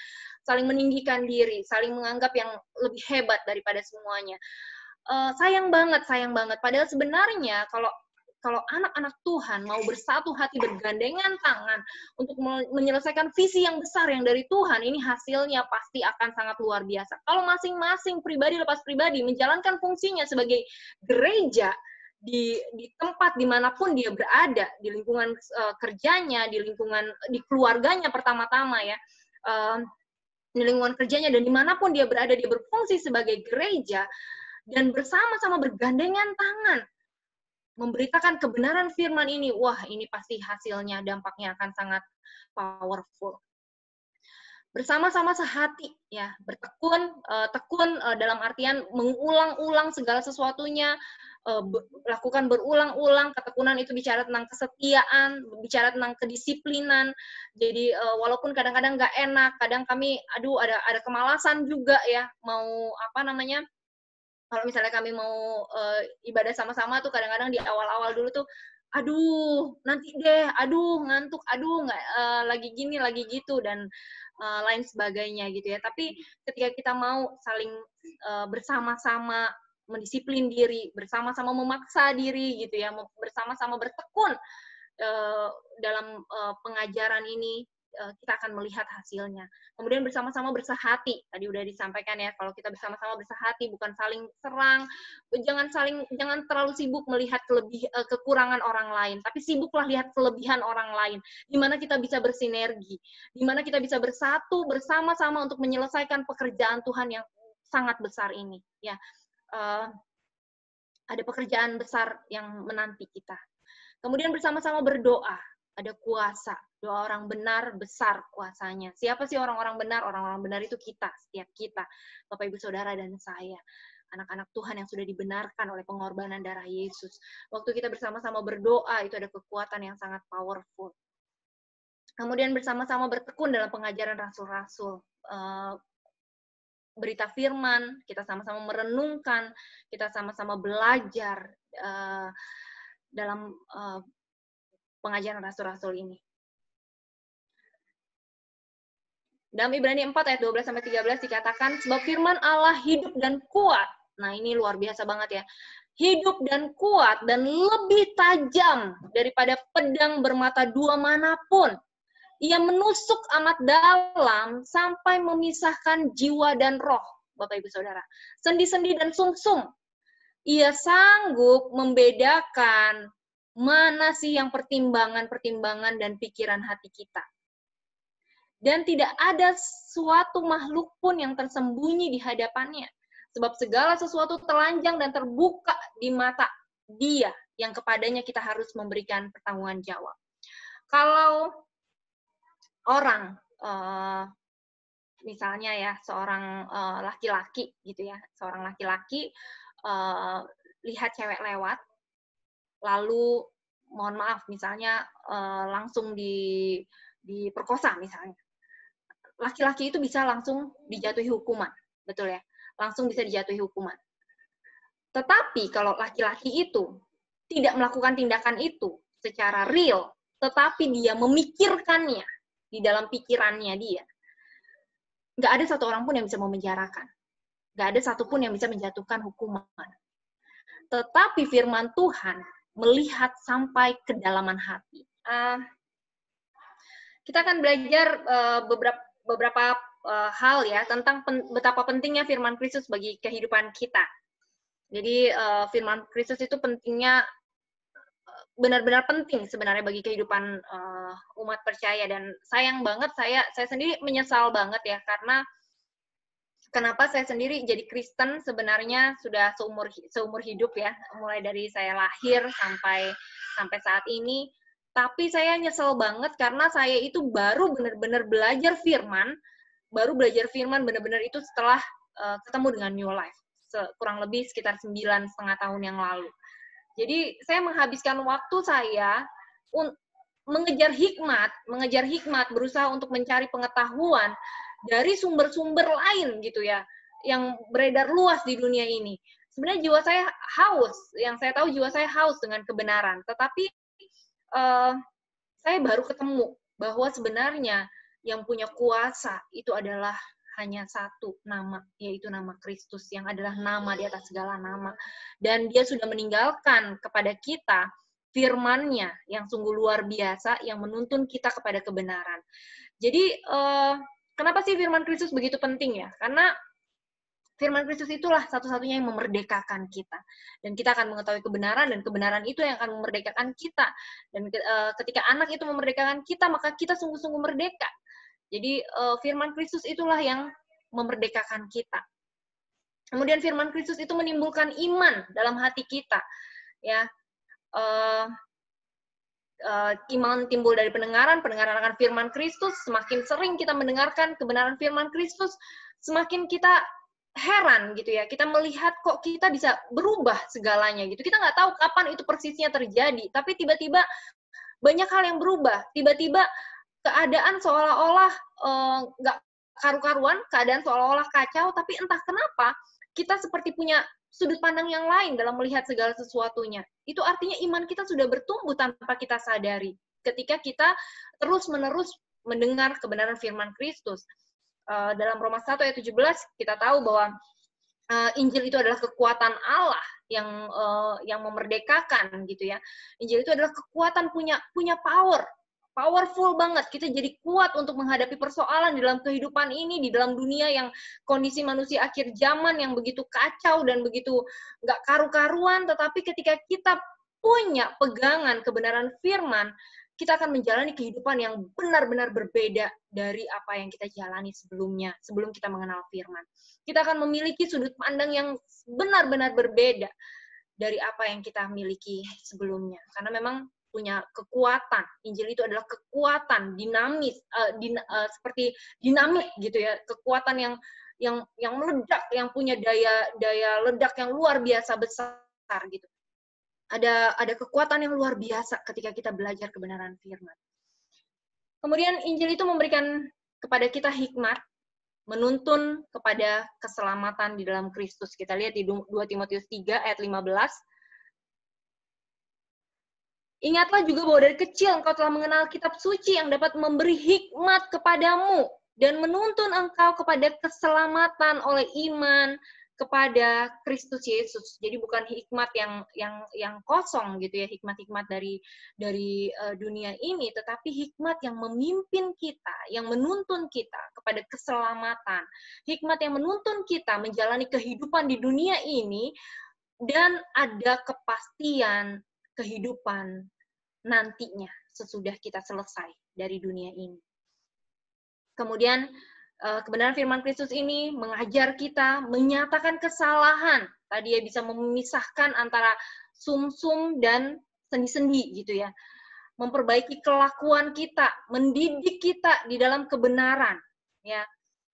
Saling meninggikan diri, saling menganggap yang lebih hebat daripada semuanya. Uh, sayang banget, sayang banget. Padahal sebenarnya kalau kalau anak-anak Tuhan mau bersatu hati bergandengan tangan untuk menyelesaikan visi yang besar yang dari Tuhan, ini hasilnya pasti akan sangat luar biasa. Kalau masing-masing pribadi lepas pribadi menjalankan fungsinya sebagai gereja di di tempat dimanapun dia berada, di lingkungan uh, kerjanya, di lingkungan di keluarganya pertama-tama ya. Um, di lingkungan kerjanya dan dimanapun dia berada dia berfungsi sebagai gereja dan bersama-sama bergandengan tangan memberitakan kebenaran firman ini, wah ini pasti hasilnya dampaknya akan sangat powerful. Bersama-sama sehati ya, bertekun eh, tekun eh, dalam artian mengulang-ulang segala sesuatunya, eh, lakukan berulang-ulang ketekunan itu bicara tentang kesetiaan, bicara tentang kedisiplinan. Jadi walaupun kadang-kadang nggak enak, kadang kami aduh ada ada kemalasan juga ya mau apa namanya? kalau misalnya kami mau uh, ibadah sama-sama tuh kadang-kadang di awal-awal dulu tuh aduh nanti deh aduh ngantuk aduh nggak uh, lagi gini lagi gitu dan uh, lain sebagainya gitu ya tapi ketika kita mau saling uh, bersama-sama mendisiplin diri bersama-sama memaksa diri gitu ya bersama-sama bertekun uh, dalam uh, pengajaran ini Eh, kita akan melihat hasilnya. Kemudian bersama-sama bersehati. Tadi udah disampaikan ya, kalau kita bersama-sama bersehati, bukan saling serang, jangan saling jangan terlalu sibuk melihat kelebih eh, kekurangan orang lain, tapi sibuklah lihat kelebihan orang lain. Di mana kita bisa bersinergi, di mana kita bisa bersatu bersama-sama untuk menyelesaikan pekerjaan Tuhan yang sangat besar ini, ya. Uh, ada pekerjaan besar yang menanti kita. Kemudian bersama-sama berdoa ada kuasa. Doa orang benar besar kuasanya. Siapa sih orang-orang benar? Orang-orang benar itu kita, setiap kita, Bapak Ibu Saudara dan saya. Anak-anak Tuhan yang sudah dibenarkan oleh pengorbanan darah Yesus. Waktu kita bersama-sama berdoa, itu ada kekuatan yang sangat powerful. Kemudian bersama-sama bertekun dalam pengajaran rasul-rasul. Eh, berita firman, kita sama-sama merenungkan, kita sama-sama belajar eh, dalam eh, pengajaran rasul-rasul ini. Dalam Ibrani 4 ayat 12 sampai 13 dikatakan sebab firman Allah hidup dan kuat. Nah, ini luar biasa banget ya. Hidup dan kuat dan lebih tajam daripada pedang bermata dua manapun. Ia menusuk amat dalam sampai memisahkan jiwa dan roh, Bapak Ibu Saudara. Sendi-sendi dan sungsum. -sung. Ia sanggup membedakan mana sih yang pertimbangan-pertimbangan dan pikiran hati kita. Dan tidak ada suatu makhluk pun yang tersembunyi di hadapannya. Sebab segala sesuatu telanjang dan terbuka di mata dia yang kepadanya kita harus memberikan pertanggungan jawab. Kalau orang, eh, misalnya ya seorang eh, laki-laki gitu ya, seorang laki-laki eh, lihat cewek lewat, lalu mohon maaf misalnya uh, langsung di diperkosa misalnya laki-laki itu bisa langsung dijatuhi hukuman betul ya langsung bisa dijatuhi hukuman tetapi kalau laki-laki itu tidak melakukan tindakan itu secara real tetapi dia memikirkannya di dalam pikirannya dia nggak ada satu orang pun yang bisa memenjarakan nggak ada satupun yang bisa menjatuhkan hukuman tetapi firman Tuhan melihat sampai kedalaman hati. Uh, kita akan belajar uh, beberapa beberapa uh, hal ya tentang pen, betapa pentingnya firman Kristus bagi kehidupan kita. Jadi uh, firman Kristus itu pentingnya eh, benar-benar penting sebenarnya bagi kehidupan uh, umat percaya dan sayang banget saya saya sendiri menyesal banget ya karena kenapa saya sendiri jadi Kristen sebenarnya sudah seumur seumur hidup ya, mulai dari saya lahir sampai sampai saat ini. Tapi saya nyesel banget karena saya itu baru benar-benar belajar firman, baru belajar firman benar-benar itu setelah uh, ketemu dengan New Life, kurang lebih sekitar sembilan setengah tahun yang lalu. Jadi saya menghabiskan waktu saya mengejar hikmat, mengejar hikmat, berusaha untuk mencari pengetahuan, dari sumber-sumber lain gitu ya yang beredar luas di dunia ini. Sebenarnya jiwa saya haus, yang saya tahu jiwa saya haus dengan kebenaran, tetapi uh, saya baru ketemu bahwa sebenarnya yang punya kuasa itu adalah hanya satu nama, yaitu nama Kristus yang adalah nama di atas segala nama. Dan dia sudah meninggalkan kepada kita firmannya yang sungguh luar biasa yang menuntun kita kepada kebenaran. Jadi eh, Kenapa sih firman Kristus begitu penting ya? Karena firman Kristus itulah satu-satunya yang memerdekakan kita. Dan kita akan mengetahui kebenaran dan kebenaran itu yang akan memerdekakan kita. Dan eh, ketika anak itu memerdekakan kita, maka kita sungguh-sungguh merdeka. Jadi eh, firman Kristus itulah yang memerdekakan kita. Kemudian firman Kristus itu menimbulkan iman dalam hati kita. Ya. Eh, uh, iman timbul dari pendengaran, pendengaran akan firman Kristus, semakin sering kita mendengarkan kebenaran firman Kristus, semakin kita heran gitu ya. Kita melihat kok kita bisa berubah segalanya gitu. Kita nggak tahu kapan itu persisnya terjadi, tapi tiba-tiba banyak hal yang berubah. Tiba-tiba keadaan seolah-olah eh, nggak uh, karu-karuan, keadaan seolah-olah kacau, tapi entah kenapa kita seperti punya sudut pandang yang lain dalam melihat segala sesuatunya. Itu artinya iman kita sudah bertumbuh tanpa kita sadari ketika kita terus-menerus mendengar kebenaran firman Kristus. Eh, dalam Roma 1 ayat 17 kita tahu bahwa eh, Injil itu adalah kekuatan Allah yang eh, yang memerdekakan gitu ya. Injil itu adalah kekuatan punya punya power powerful banget. Kita jadi kuat untuk menghadapi persoalan di dalam kehidupan ini, di dalam dunia yang kondisi manusia akhir zaman yang begitu kacau dan begitu nggak karu-karuan. Tetapi ketika kita punya pegangan kebenaran firman, kita akan menjalani kehidupan yang benar-benar berbeda dari apa yang kita jalani sebelumnya, sebelum kita mengenal firman. Kita akan memiliki sudut pandang yang benar-benar berbeda dari apa yang kita miliki sebelumnya. Karena memang punya kekuatan. Injil itu adalah kekuatan dinamis uh, din, uh, seperti dinamik gitu ya, kekuatan yang yang yang meledak, yang punya daya daya ledak yang luar biasa besar gitu. Ada ada kekuatan yang luar biasa ketika kita belajar kebenaran firman. Kemudian Injil itu memberikan kepada kita hikmat menuntun kepada keselamatan di dalam Kristus. Kita lihat di 2 Timotius 3 ayat 15 Ingatlah juga bahwa dari kecil engkau telah mengenal kitab suci yang dapat memberi hikmat kepadamu dan menuntun engkau kepada keselamatan oleh iman kepada Kristus Yesus. Jadi bukan hikmat yang yang yang kosong gitu ya, hikmat-hikmat dari dari uh, dunia ini, tetapi hikmat yang memimpin kita, yang menuntun kita kepada keselamatan. Hikmat yang menuntun kita menjalani kehidupan di dunia ini dan ada kepastian kehidupan nantinya sesudah kita selesai dari dunia ini. Kemudian eh, kebenaran firman Kristus ini mengajar kita menyatakan kesalahan. Tadi ya bisa memisahkan antara sumsum -sum dan sendi-sendi gitu ya. Memperbaiki kelakuan kita, mendidik kita di dalam kebenaran ya.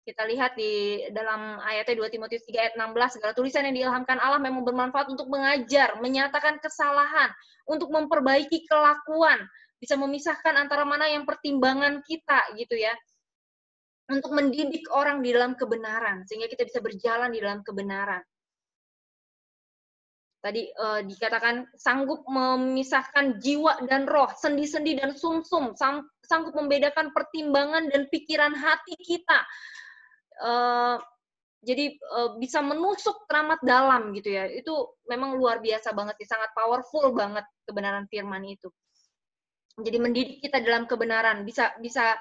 Kita lihat di dalam ayatnya 2 Timotius 3 ayat 16, segala tulisan yang diilhamkan Allah memang bermanfaat untuk mengajar, menyatakan kesalahan, untuk memperbaiki kelakuan, bisa memisahkan antara mana yang pertimbangan kita gitu ya. Untuk mendidik orang di dalam kebenaran, sehingga kita bisa berjalan di dalam kebenaran tadi eh, dikatakan sanggup memisahkan jiwa dan roh, sendi-sendi dan sumsum, -sum, sanggup membedakan pertimbangan dan pikiran hati kita. Eh, jadi uh, bisa menusuk teramat dalam gitu ya. Itu memang luar biasa banget sih, sangat powerful banget kebenaran firman itu. Jadi mendidik kita dalam kebenaran, bisa bisa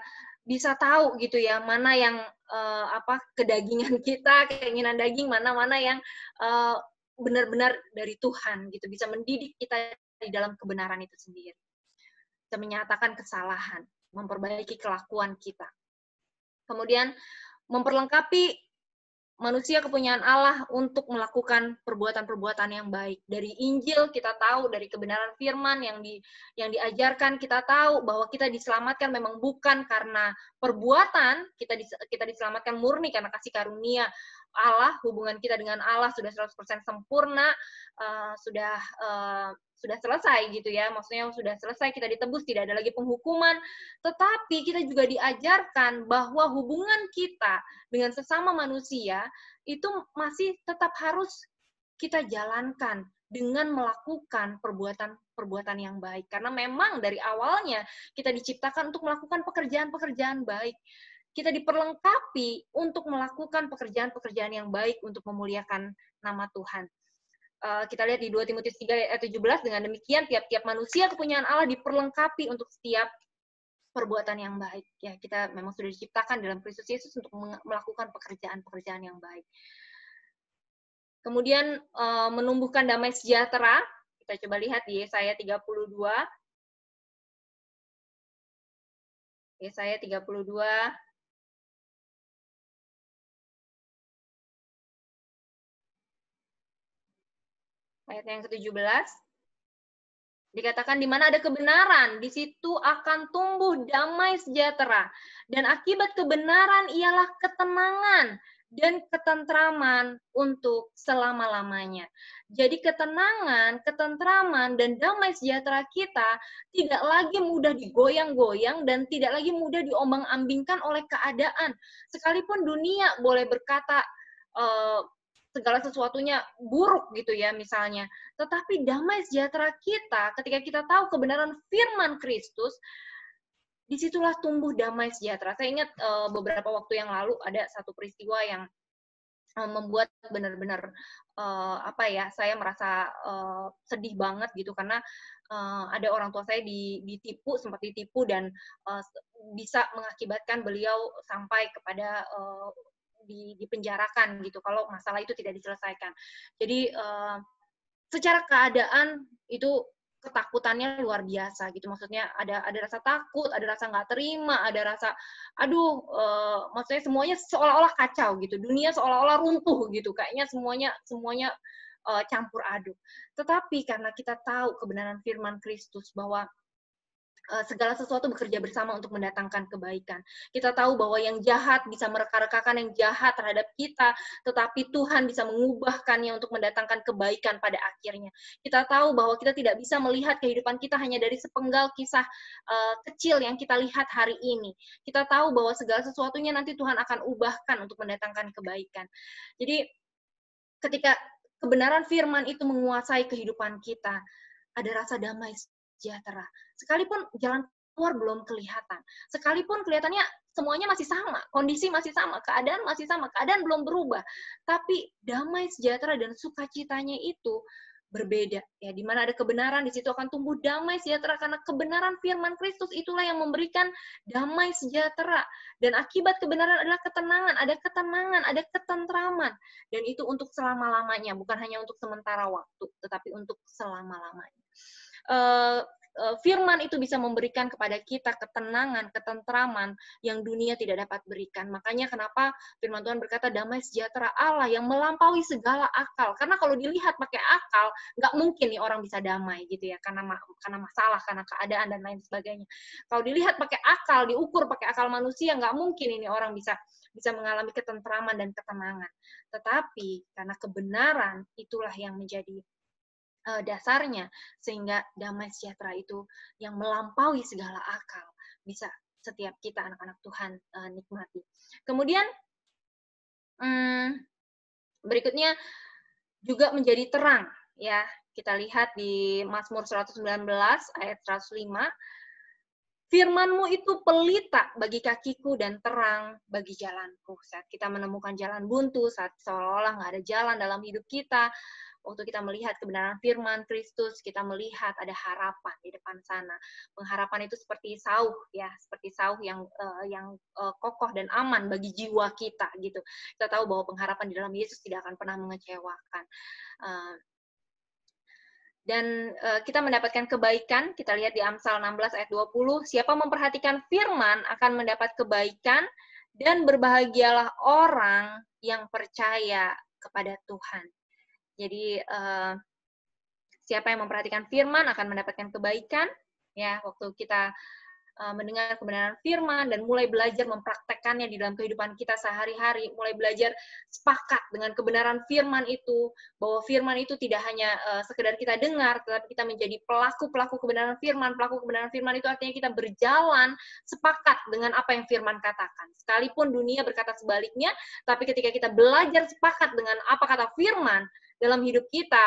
bisa tahu gitu ya mana yang uh, apa kedagingan kita, keinginan daging, mana-mana yang benar benar-benar dari Tuhan gitu, bisa mendidik kita di dalam kebenaran itu sendiri. Bisa menyatakan kesalahan, memperbaiki kelakuan kita. Kemudian memperlengkapi manusia kepunyaan Allah untuk melakukan perbuatan-perbuatan yang baik. Dari Injil kita tahu, dari kebenaran firman yang di yang diajarkan kita tahu bahwa kita diselamatkan memang bukan karena perbuatan, kita kita diselamatkan murni karena kasih karunia Allah, hubungan kita dengan Allah sudah 100% sempurna, uh, sudah uh, sudah selesai gitu ya. Maksudnya sudah selesai kita ditebus, tidak ada lagi penghukuman. Tetapi kita juga diajarkan bahwa hubungan kita dengan sesama manusia itu masih tetap harus kita jalankan dengan melakukan perbuatan-perbuatan yang baik. Karena memang dari awalnya kita diciptakan untuk melakukan pekerjaan-pekerjaan baik kita diperlengkapi untuk melakukan pekerjaan-pekerjaan yang baik untuk memuliakan nama Tuhan. Eh, kita lihat di 2 Timotius 3 ayat 17 dengan demikian tiap-tiap manusia kepunyaan Allah diperlengkapi untuk setiap perbuatan yang baik. Ya, kita memang sudah diciptakan dalam Kristus Yesus untuk melakukan pekerjaan-pekerjaan yang baik. Kemudian eh, menumbuhkan damai sejahtera, kita coba lihat di Yesaya 32 Yesaya 32 Ayat yang ke-17 Dikatakan di mana ada kebenaran, di situ akan tumbuh damai sejahtera. Dan akibat kebenaran ialah ketenangan dan ketentraman untuk selama-lamanya. Jadi ketenangan, ketentraman, dan damai sejahtera kita tidak lagi mudah digoyang-goyang dan tidak lagi mudah diombang-ambingkan oleh keadaan. Sekalipun dunia boleh berkata, eh, segala sesuatunya buruk gitu ya misalnya. Tetapi damai sejahtera kita ketika kita tahu kebenaran firman Kristus, disitulah tumbuh damai sejahtera. Saya ingat eh, beberapa waktu yang lalu ada satu peristiwa yang eh, membuat benar-benar uh, apa ya saya merasa uh, sedih banget gitu karena uh, ada orang tua saya ditipu sempat ditipu dan uh, bisa mengakibatkan beliau sampai kepada di, dipenjarakan gitu kalau masalah itu tidak diselesaikan. Jadi uh, secara keadaan itu ketakutannya luar biasa gitu maksudnya ada ada rasa takut ada rasa nggak terima ada rasa aduh e, maksudnya semuanya seolah-olah kacau gitu dunia seolah-olah runtuh gitu kayaknya semuanya semuanya e, campur aduk tetapi karena kita tahu kebenaran firman Kristus bahwa Eh, segala sesuatu bekerja bersama untuk mendatangkan kebaikan. Kita tahu bahwa yang jahat bisa mereka yang jahat terhadap kita, tetapi Tuhan bisa mengubahkannya untuk mendatangkan kebaikan pada akhirnya. Kita tahu bahwa kita tidak bisa melihat kehidupan kita hanya dari sepenggal kisah uh, kecil yang kita lihat hari ini. Kita tahu bahwa segala sesuatunya nanti Tuhan akan ubahkan untuk mendatangkan kebaikan. Jadi ketika kebenaran firman itu menguasai kehidupan kita, ada rasa damai sejahtera. Sekalipun jalan keluar belum kelihatan. Sekalipun kelihatannya semuanya masih sama, kondisi masih sama, keadaan masih sama, keadaan belum berubah. Tapi damai sejahtera dan sukacitanya itu berbeda ya di mana ada kebenaran di situ akan tumbuh damai sejahtera karena kebenaran firman Kristus itulah yang memberikan damai sejahtera dan akibat kebenaran adalah ketenangan ada ketenangan ada ketentraman dan itu untuk selama-lamanya bukan hanya untuk sementara waktu tetapi untuk selama-lamanya Eh, eh, firman itu bisa memberikan kepada kita ketenangan, ketentraman yang dunia tidak dapat berikan. Makanya kenapa firman Tuhan berkata damai sejahtera Allah yang melampaui segala akal. Karena kalau dilihat pakai akal, nggak mungkin nih orang bisa damai gitu ya, karena karena masalah, karena keadaan dan lain sebagainya. Kalau dilihat pakai akal, diukur pakai akal manusia, nggak mungkin ini orang bisa bisa mengalami ketentraman dan ketenangan. Tetapi karena kebenaran itulah yang menjadi uh, dasarnya sehingga damai sejahtera itu yang melampaui segala akal bisa setiap kita anak-anak Tuhan uh, nikmati. Kemudian hmm, berikutnya juga menjadi terang ya. Kita lihat di Mazmur 119 ayat 105 Firmanmu itu pelita bagi kakiku dan terang bagi jalanku. Saat kita menemukan jalan buntu, saat seolah-olah nggak ada jalan dalam hidup kita, Waktu kita melihat kebenaran firman Kristus, kita melihat ada harapan di depan sana. Pengharapan itu seperti sauh ya, seperti sauh yang uh, yang uh, kokoh dan aman bagi jiwa kita gitu. Kita tahu bahwa pengharapan di dalam Yesus tidak akan pernah mengecewakan. Uh, dan kita mendapatkan kebaikan. Kita lihat di Amsal 16 ayat 20, siapa memperhatikan firman akan mendapat kebaikan dan berbahagialah orang yang percaya kepada Tuhan. Jadi eh, siapa yang memperhatikan firman akan mendapatkan kebaikan ya waktu kita eh, mendengar kebenaran firman dan mulai belajar mempraktekkannya di dalam kehidupan kita sehari-hari, mulai belajar sepakat dengan kebenaran firman itu bahwa firman itu tidak hanya eh, sekedar kita dengar tetapi kita menjadi pelaku-pelaku kebenaran firman. Pelaku kebenaran firman itu artinya kita berjalan sepakat dengan apa yang firman katakan. Sekalipun dunia berkata sebaliknya, tapi ketika kita belajar sepakat dengan apa kata firman, dalam hidup kita,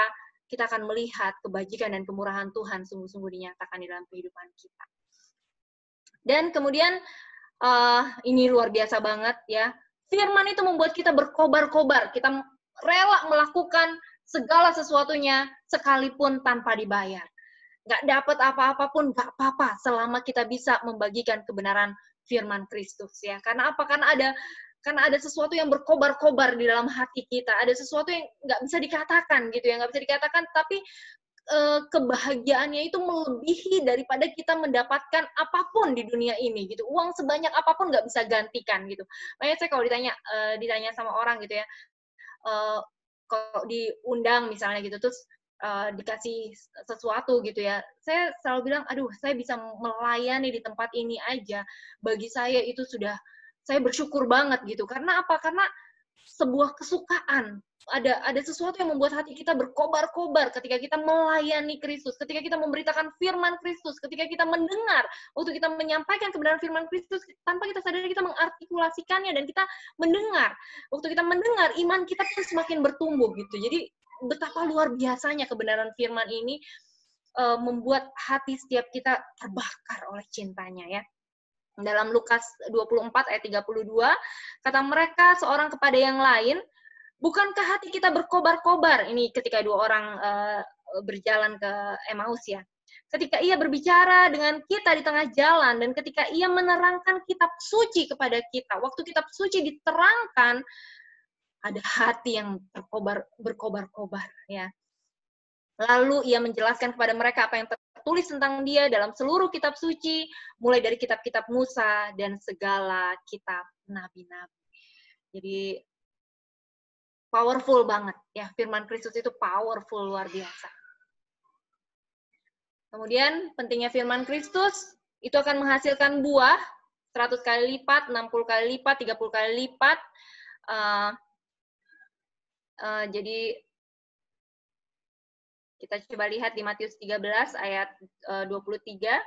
kita akan melihat kebajikan dan kemurahan Tuhan sungguh-sungguh dinyatakan di dalam kehidupan kita. Dan kemudian uh, ini luar biasa banget ya. Firman itu membuat kita berkobar-kobar, kita rela melakukan segala sesuatunya sekalipun tanpa dibayar. Nggak dapat apa apapun pun nggak apa-apa selama kita bisa membagikan kebenaran firman Kristus ya. Karena apa? Karena ada karena ada sesuatu yang berkobar-kobar di dalam hati kita, ada sesuatu yang nggak bisa dikatakan gitu ya, nggak bisa dikatakan, tapi e, kebahagiaannya itu melebihi daripada kita mendapatkan apapun di dunia ini gitu, uang sebanyak apapun nggak bisa gantikan gitu. Makanya saya kalau ditanya e, ditanya sama orang gitu ya, e, kalau diundang misalnya gitu, terus Uh, dikasih sesuatu gitu ya. Saya selalu bilang, aduh, saya bisa melayani di tempat ini aja. Bagi saya itu sudah saya bersyukur banget gitu karena apa karena sebuah kesukaan ada ada sesuatu yang membuat hati kita berkobar-kobar ketika kita melayani Kristus, ketika kita memberitakan firman Kristus, ketika kita mendengar, waktu kita menyampaikan kebenaran firman Kristus tanpa kita sadari kita mengartikulasikannya dan kita mendengar. Waktu kita mendengar, iman kita pun semakin bertumbuh gitu. Jadi betapa luar biasanya kebenaran firman ini eh, membuat hati setiap kita terbakar oleh cintanya ya. Dalam Lukas 24 ayat 32, kata mereka seorang kepada yang lain, bukankah hati kita berkobar-kobar? Ini ketika dua orang uh, berjalan ke Emmaus ya. Ketika ia berbicara dengan kita di tengah jalan dan ketika ia menerangkan kitab suci kepada kita, waktu kitab suci diterangkan ada hati yang berkobar kobar ya. Lalu ia menjelaskan kepada mereka apa yang tulis tentang dia dalam seluruh kitab suci, mulai dari kitab-kitab Musa dan segala kitab nabi-nabi. Jadi powerful banget ya firman Kristus itu powerful luar biasa. Kemudian pentingnya firman Kristus itu akan menghasilkan buah 100 kali lipat, 60 kali lipat, 30 kali lipat. Uh, uh, jadi kita coba lihat di Matius 13 ayat 23. Eh,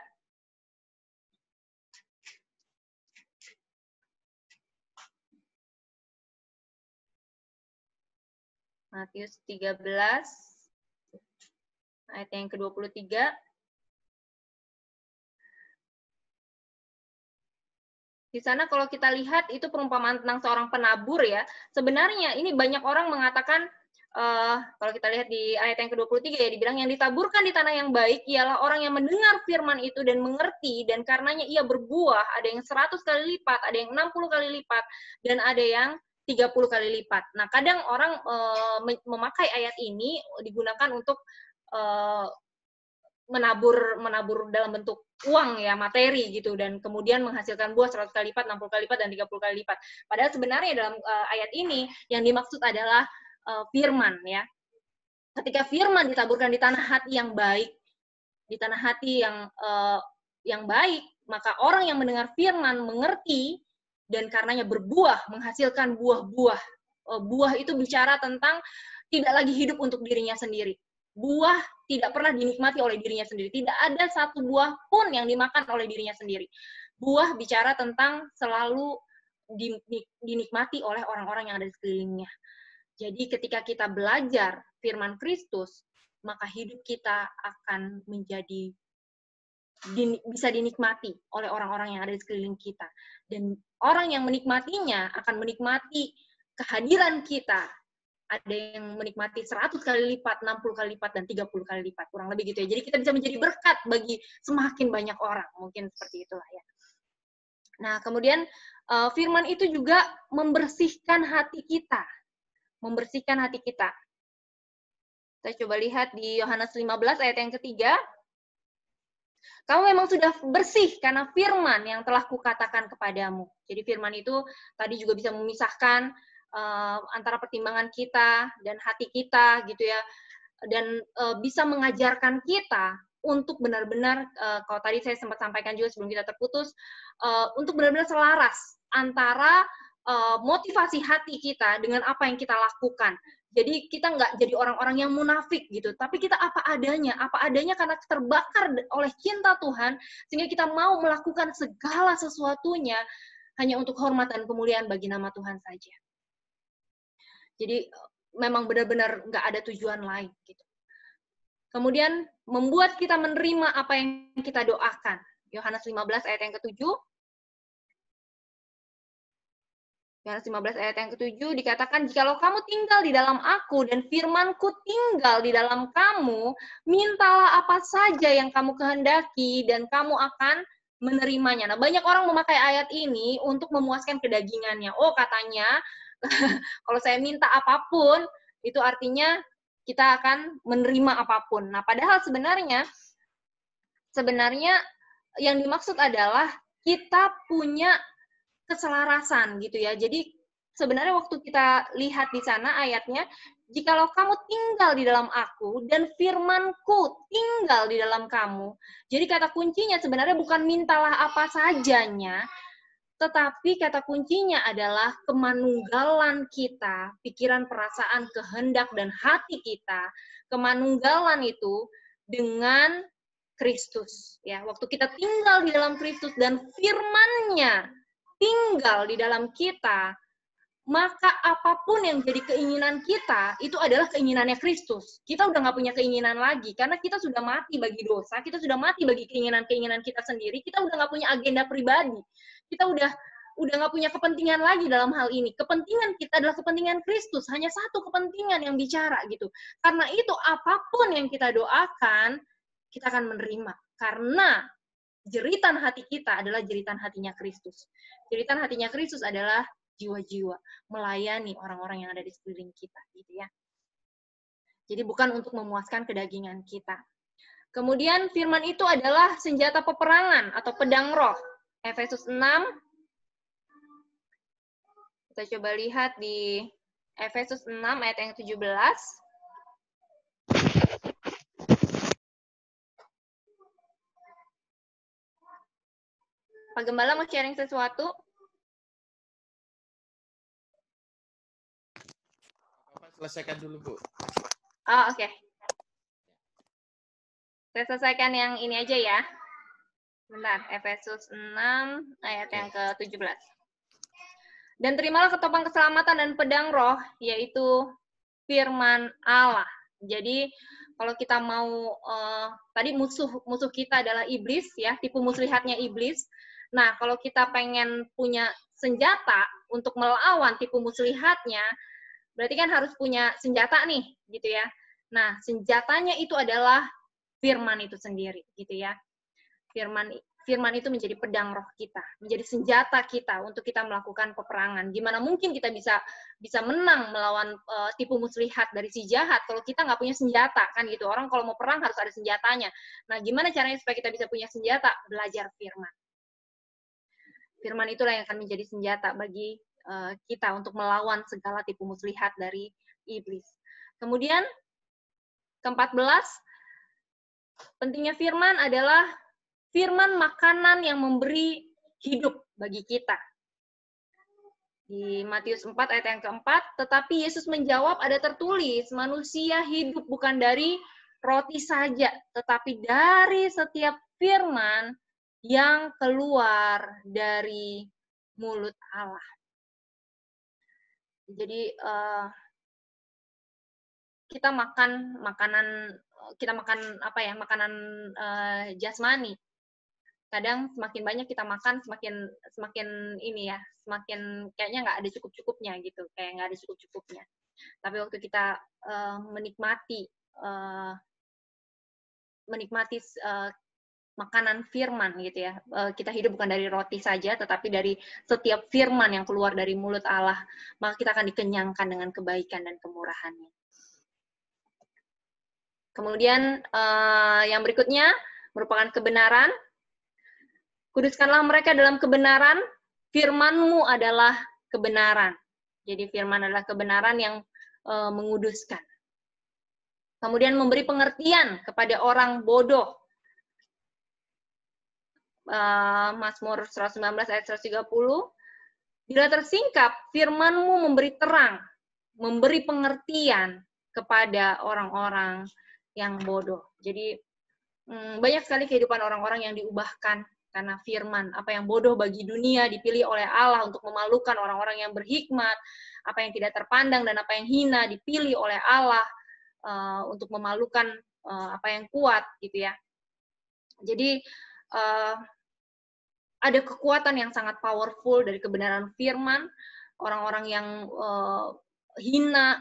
Matius 13 ayat yang ke-23. Di sana kalau kita lihat itu perumpamaan tentang seorang penabur ya. Sebenarnya ini banyak orang mengatakan uh, kalau kita lihat di ayat yang ke-23 ya dibilang yang ditaburkan di tanah yang baik ialah orang yang mendengar firman itu dan mengerti dan karenanya ia berbuah, ada yang 100 kali lipat, ada yang 60 kali lipat dan ada yang 30 kali lipat. Nah, kadang orang uh, memakai ayat ini digunakan untuk uh, menabur menabur dalam bentuk uang ya materi gitu dan kemudian menghasilkan buah 100 kali lipat, 60 kali lipat dan 30 kali lipat. Padahal sebenarnya dalam uh, ayat ini yang dimaksud adalah uh, firman ya. Ketika firman ditaburkan di tanah hati yang baik, di tanah hati yang uh, yang baik, maka orang yang mendengar firman mengerti dan karenanya berbuah, menghasilkan buah-buah. Uh, buah itu bicara tentang tidak lagi hidup untuk dirinya sendiri. Buah tidak pernah dinikmati oleh dirinya sendiri. Tidak ada satu buah pun yang dimakan oleh dirinya sendiri. Buah bicara tentang selalu dinikmati oleh orang-orang yang ada di sekelilingnya. Jadi ketika kita belajar firman Kristus, maka hidup kita akan menjadi bisa dinikmati oleh orang-orang yang ada di sekeliling kita. Dan orang yang menikmatinya akan menikmati kehadiran kita. Ada yang menikmati 100 kali lipat, 60 kali lipat, dan 30 kali lipat. Kurang lebih gitu ya. Jadi kita bisa menjadi berkat bagi semakin banyak orang. Mungkin seperti itulah ya. Nah, kemudian eh, firman itu juga membersihkan hati kita membersihkan hati kita. Kita coba lihat di Yohanes 15 ayat yang ketiga. Kamu memang sudah bersih karena firman yang telah kukatakan kepadamu. Jadi firman itu tadi juga bisa memisahkan uh, antara pertimbangan kita dan hati kita gitu ya. Dan uh, bisa mengajarkan kita untuk benar-benar uh, kalau tadi saya sempat sampaikan juga sebelum kita terputus uh, untuk benar-benar selaras antara Eh, motivasi hati kita dengan apa yang kita lakukan. Jadi kita nggak jadi orang-orang yang munafik gitu, tapi kita apa adanya, apa adanya karena terbakar oleh cinta Tuhan, sehingga kita mau melakukan segala sesuatunya hanya untuk hormat dan kemuliaan bagi nama Tuhan saja. Jadi eh, memang benar-benar nggak ada tujuan lain gitu. Kemudian membuat kita menerima apa yang kita doakan. Yohanes 15 ayat yang ke-7, Yohanes 15 ayat yang ketujuh dikatakan, Jikalau kamu tinggal di dalam aku dan firmanku tinggal di dalam kamu, mintalah apa saja yang kamu kehendaki dan kamu akan menerimanya. Nah, banyak orang memakai ayat ini untuk memuaskan kedagingannya. Oh, katanya kalau saya minta apapun, itu artinya kita akan menerima apapun. Nah, padahal sebenarnya sebenarnya yang dimaksud adalah kita punya keselarasan gitu ya. Jadi sebenarnya waktu kita lihat di sana ayatnya, jikalau kamu tinggal di dalam aku dan firmanku tinggal di dalam kamu. Jadi kata kuncinya sebenarnya bukan mintalah apa sajanya, tetapi kata kuncinya adalah kemanunggalan kita, pikiran, perasaan, kehendak, dan hati kita. Kemanunggalan itu dengan Kristus. ya Waktu kita tinggal di dalam Kristus dan firmannya, tinggal di dalam kita, maka apapun yang jadi keinginan kita itu adalah keinginannya Kristus. Kita udah nggak punya keinginan lagi karena kita sudah mati bagi dosa, kita sudah mati bagi keinginan-keinginan kita sendiri. Kita udah nggak punya agenda pribadi, kita udah udah nggak punya kepentingan lagi dalam hal ini. Kepentingan kita adalah kepentingan Kristus, hanya satu kepentingan yang bicara gitu. Karena itu apapun yang kita doakan kita akan menerima karena jeritan hati kita adalah jeritan hatinya Kristus. Jeritan hatinya Kristus adalah jiwa-jiwa melayani orang-orang yang ada di sekeliling kita, gitu ya. Jadi bukan untuk memuaskan kedagingan kita. Kemudian firman itu adalah senjata peperangan atau pedang roh. Efesus 6 kita coba lihat di Efesus 6 ayat yang 17 Pak Gembala mau sharing sesuatu? Selesaikan dulu, Bu. Oh, oke. Okay. Saya selesaikan yang ini aja ya. Bentar, Efesus 6 ayat yang ke-17. Dan terimalah ketopang keselamatan dan pedang roh, yaitu firman Allah. Jadi kalau kita mau uh, tadi musuh musuh kita adalah iblis ya, tipu muslihatnya iblis. Nah, kalau kita pengen punya senjata untuk melawan tipu muslihatnya, berarti kan harus punya senjata nih, gitu ya. Nah, senjatanya itu adalah firman itu sendiri, gitu ya. Firman firman itu menjadi pedang roh kita, menjadi senjata kita untuk kita melakukan peperangan. Gimana mungkin kita bisa bisa menang melawan uh, tipu muslihat dari si jahat kalau kita nggak punya senjata kan gitu. Orang kalau mau perang harus ada senjatanya. Nah, gimana caranya supaya kita bisa punya senjata? Belajar firman firman itulah yang akan menjadi senjata bagi uh, kita untuk melawan segala tipu muslihat dari iblis. Kemudian keempat belas, pentingnya firman adalah firman makanan yang memberi hidup bagi kita. Di Matius 4 ayat yang keempat, tetapi Yesus menjawab ada tertulis, manusia hidup bukan dari roti saja, tetapi dari setiap firman yang keluar dari mulut Allah. Jadi eh, kita makan makanan kita makan apa ya makanan eh, jasmani. Kadang semakin banyak kita makan semakin semakin ini ya semakin kayaknya nggak ada cukup cukupnya gitu kayak nggak ada cukup cukupnya. Tapi waktu kita eh, menikmati uh, menikmati makanan firman gitu ya. Eh, kita hidup bukan dari roti saja, tetapi dari setiap firman yang keluar dari mulut Allah, maka kita akan dikenyangkan dengan kebaikan dan kemurahannya. Kemudian eh, yang berikutnya merupakan kebenaran. Kuduskanlah mereka dalam kebenaran, firmanmu adalah kebenaran. Jadi firman adalah kebenaran yang eh, menguduskan. Kemudian memberi pengertian kepada orang bodoh Eh, Mazmur 119 ayat 130, bila tersingkap, firmanmu memberi terang, memberi pengertian kepada orang-orang yang bodoh. Jadi hmm, banyak sekali kehidupan orang-orang yang diubahkan karena firman. Apa yang bodoh bagi dunia dipilih oleh Allah untuk memalukan orang-orang yang berhikmat, apa yang tidak terpandang dan apa yang hina dipilih oleh Allah eh, untuk memalukan eh, apa yang kuat gitu ya. Jadi ada kekuatan yang sangat powerful dari kebenaran firman, orang-orang yang uh, hina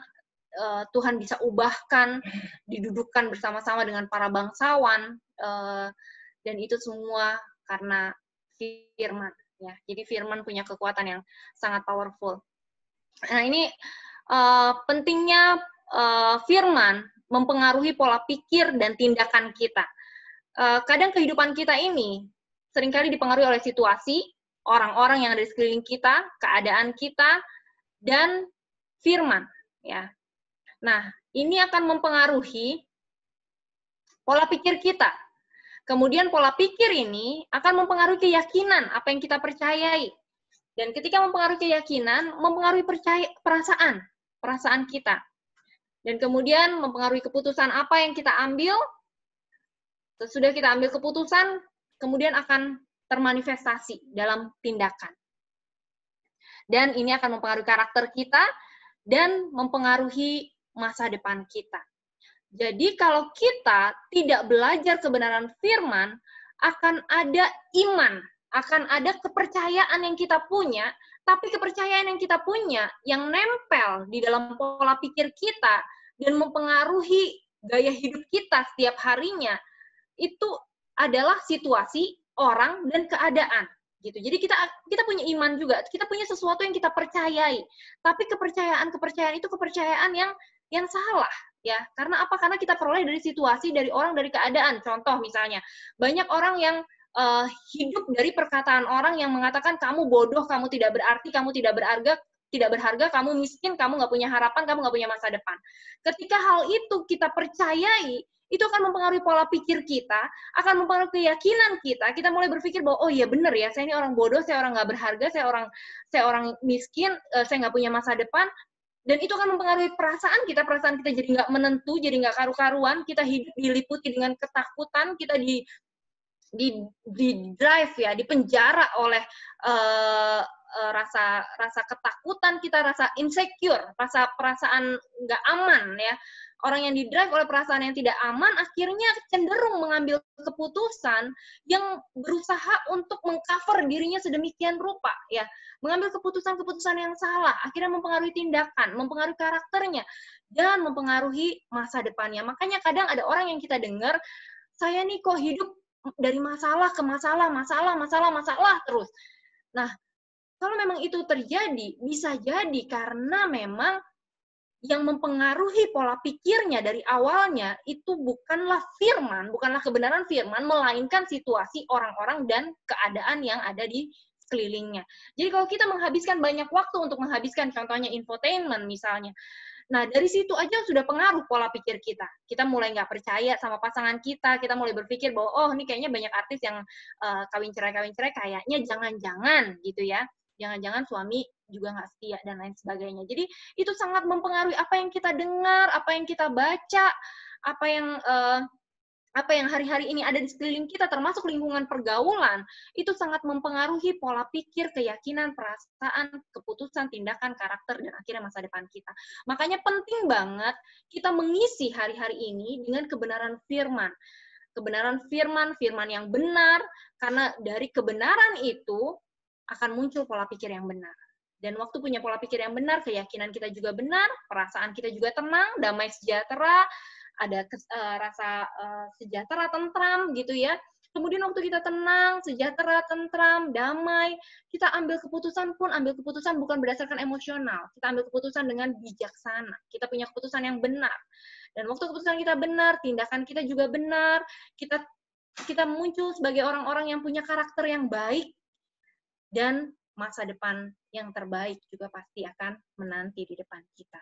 uh, Tuhan bisa ubahkan, didudukkan bersama-sama dengan para bangsawan uh, dan itu semua karena firman ya. Jadi firman punya kekuatan yang sangat powerful. Nah, ini uh, pentingnya uh, firman mempengaruhi pola pikir dan tindakan kita. kadang kehidupan kita ini seringkali dipengaruhi oleh situasi, orang-orang yang ada di sekeliling kita, keadaan kita, dan firman. Ya. Nah, ini akan mempengaruhi pola pikir kita. Kemudian pola pikir ini akan mempengaruhi keyakinan apa yang kita percayai. Dan ketika mempengaruhi keyakinan, mempengaruhi percaya, perasaan, perasaan kita. Dan kemudian mempengaruhi keputusan apa yang kita ambil. Sesudah kita ambil keputusan, kemudian akan termanifestasi dalam tindakan. Dan ini akan mempengaruhi karakter kita dan mempengaruhi masa depan kita. Jadi kalau kita tidak belajar kebenaran firman, akan ada iman, akan ada kepercayaan yang kita punya, tapi kepercayaan yang kita punya yang nempel di dalam pola pikir kita dan mempengaruhi gaya hidup kita setiap harinya, itu adalah situasi, orang dan keadaan gitu. Jadi kita kita punya iman juga, kita punya sesuatu yang kita percayai. Tapi kepercayaan-kepercayaan itu kepercayaan yang yang salah ya. Karena apa? Karena kita peroleh dari situasi, dari orang, dari keadaan. Contoh misalnya, banyak orang yang uh, hidup dari perkataan orang yang mengatakan kamu bodoh, kamu tidak berarti, kamu tidak berharga, tidak berharga, kamu miskin, kamu nggak punya harapan, kamu nggak punya masa depan. Ketika hal itu kita percayai, itu akan mempengaruhi pola pikir kita, akan mempengaruhi keyakinan kita. Kita mulai berpikir bahwa oh iya benar ya, saya ini orang bodoh, saya orang nggak berharga, saya orang saya orang miskin, eh, saya nggak punya masa depan. Dan itu akan mempengaruhi perasaan kita, perasaan kita jadi nggak menentu, jadi nggak karu-karuan, kita hidup diliputi dengan ketakutan, kita di di di drive ya, dipenjara oleh uh, rasa rasa ketakutan kita rasa insecure rasa perasaan nggak aman ya Orang yang didrive oleh perasaan yang tidak aman akhirnya cenderung mengambil keputusan yang berusaha untuk mengcover dirinya sedemikian rupa ya, mengambil keputusan-keputusan yang salah, akhirnya mempengaruhi tindakan, mempengaruhi karakternya dan mempengaruhi masa depannya. Makanya kadang ada orang yang kita dengar, saya nih kok hidup dari masalah ke masalah, masalah, masalah, masalah terus. Nah, kalau memang itu terjadi, bisa jadi karena memang yang mempengaruhi pola pikirnya dari awalnya itu bukanlah firman, bukanlah kebenaran firman, melainkan situasi orang-orang dan keadaan yang ada di sekelilingnya. Jadi kalau kita menghabiskan banyak waktu untuk menghabiskan contohnya infotainment misalnya, Nah, dari situ aja sudah pengaruh pola pikir kita. Kita mulai nggak percaya sama pasangan kita, kita mulai berpikir bahwa, oh, ini kayaknya banyak artis yang uh, kawin cerai-kawin cerai, kayaknya jangan-jangan gitu ya jangan-jangan suami juga nggak setia dan lain sebagainya. Jadi itu sangat mempengaruhi apa yang kita dengar, apa yang kita baca, apa yang uh, apa yang hari-hari ini ada di sekeliling kita termasuk lingkungan pergaulan itu sangat mempengaruhi pola pikir, keyakinan, perasaan, keputusan, tindakan, karakter dan akhirnya masa depan kita. Makanya penting banget kita mengisi hari-hari ini dengan kebenaran firman kebenaran firman, firman yang benar, karena dari kebenaran itu akan muncul pola pikir yang benar. Dan waktu punya pola pikir yang benar, keyakinan kita juga benar, perasaan kita juga tenang, damai sejahtera, ada kes, uh, rasa uh, sejahtera, tentram gitu ya. Kemudian waktu kita tenang, sejahtera, tentram, damai, kita ambil keputusan pun ambil keputusan bukan berdasarkan emosional. Kita ambil keputusan dengan bijaksana. Kita punya keputusan yang benar. Dan waktu keputusan kita benar, tindakan kita juga benar. Kita kita muncul sebagai orang-orang yang punya karakter yang baik dan masa depan yang terbaik juga pasti akan menanti di depan kita.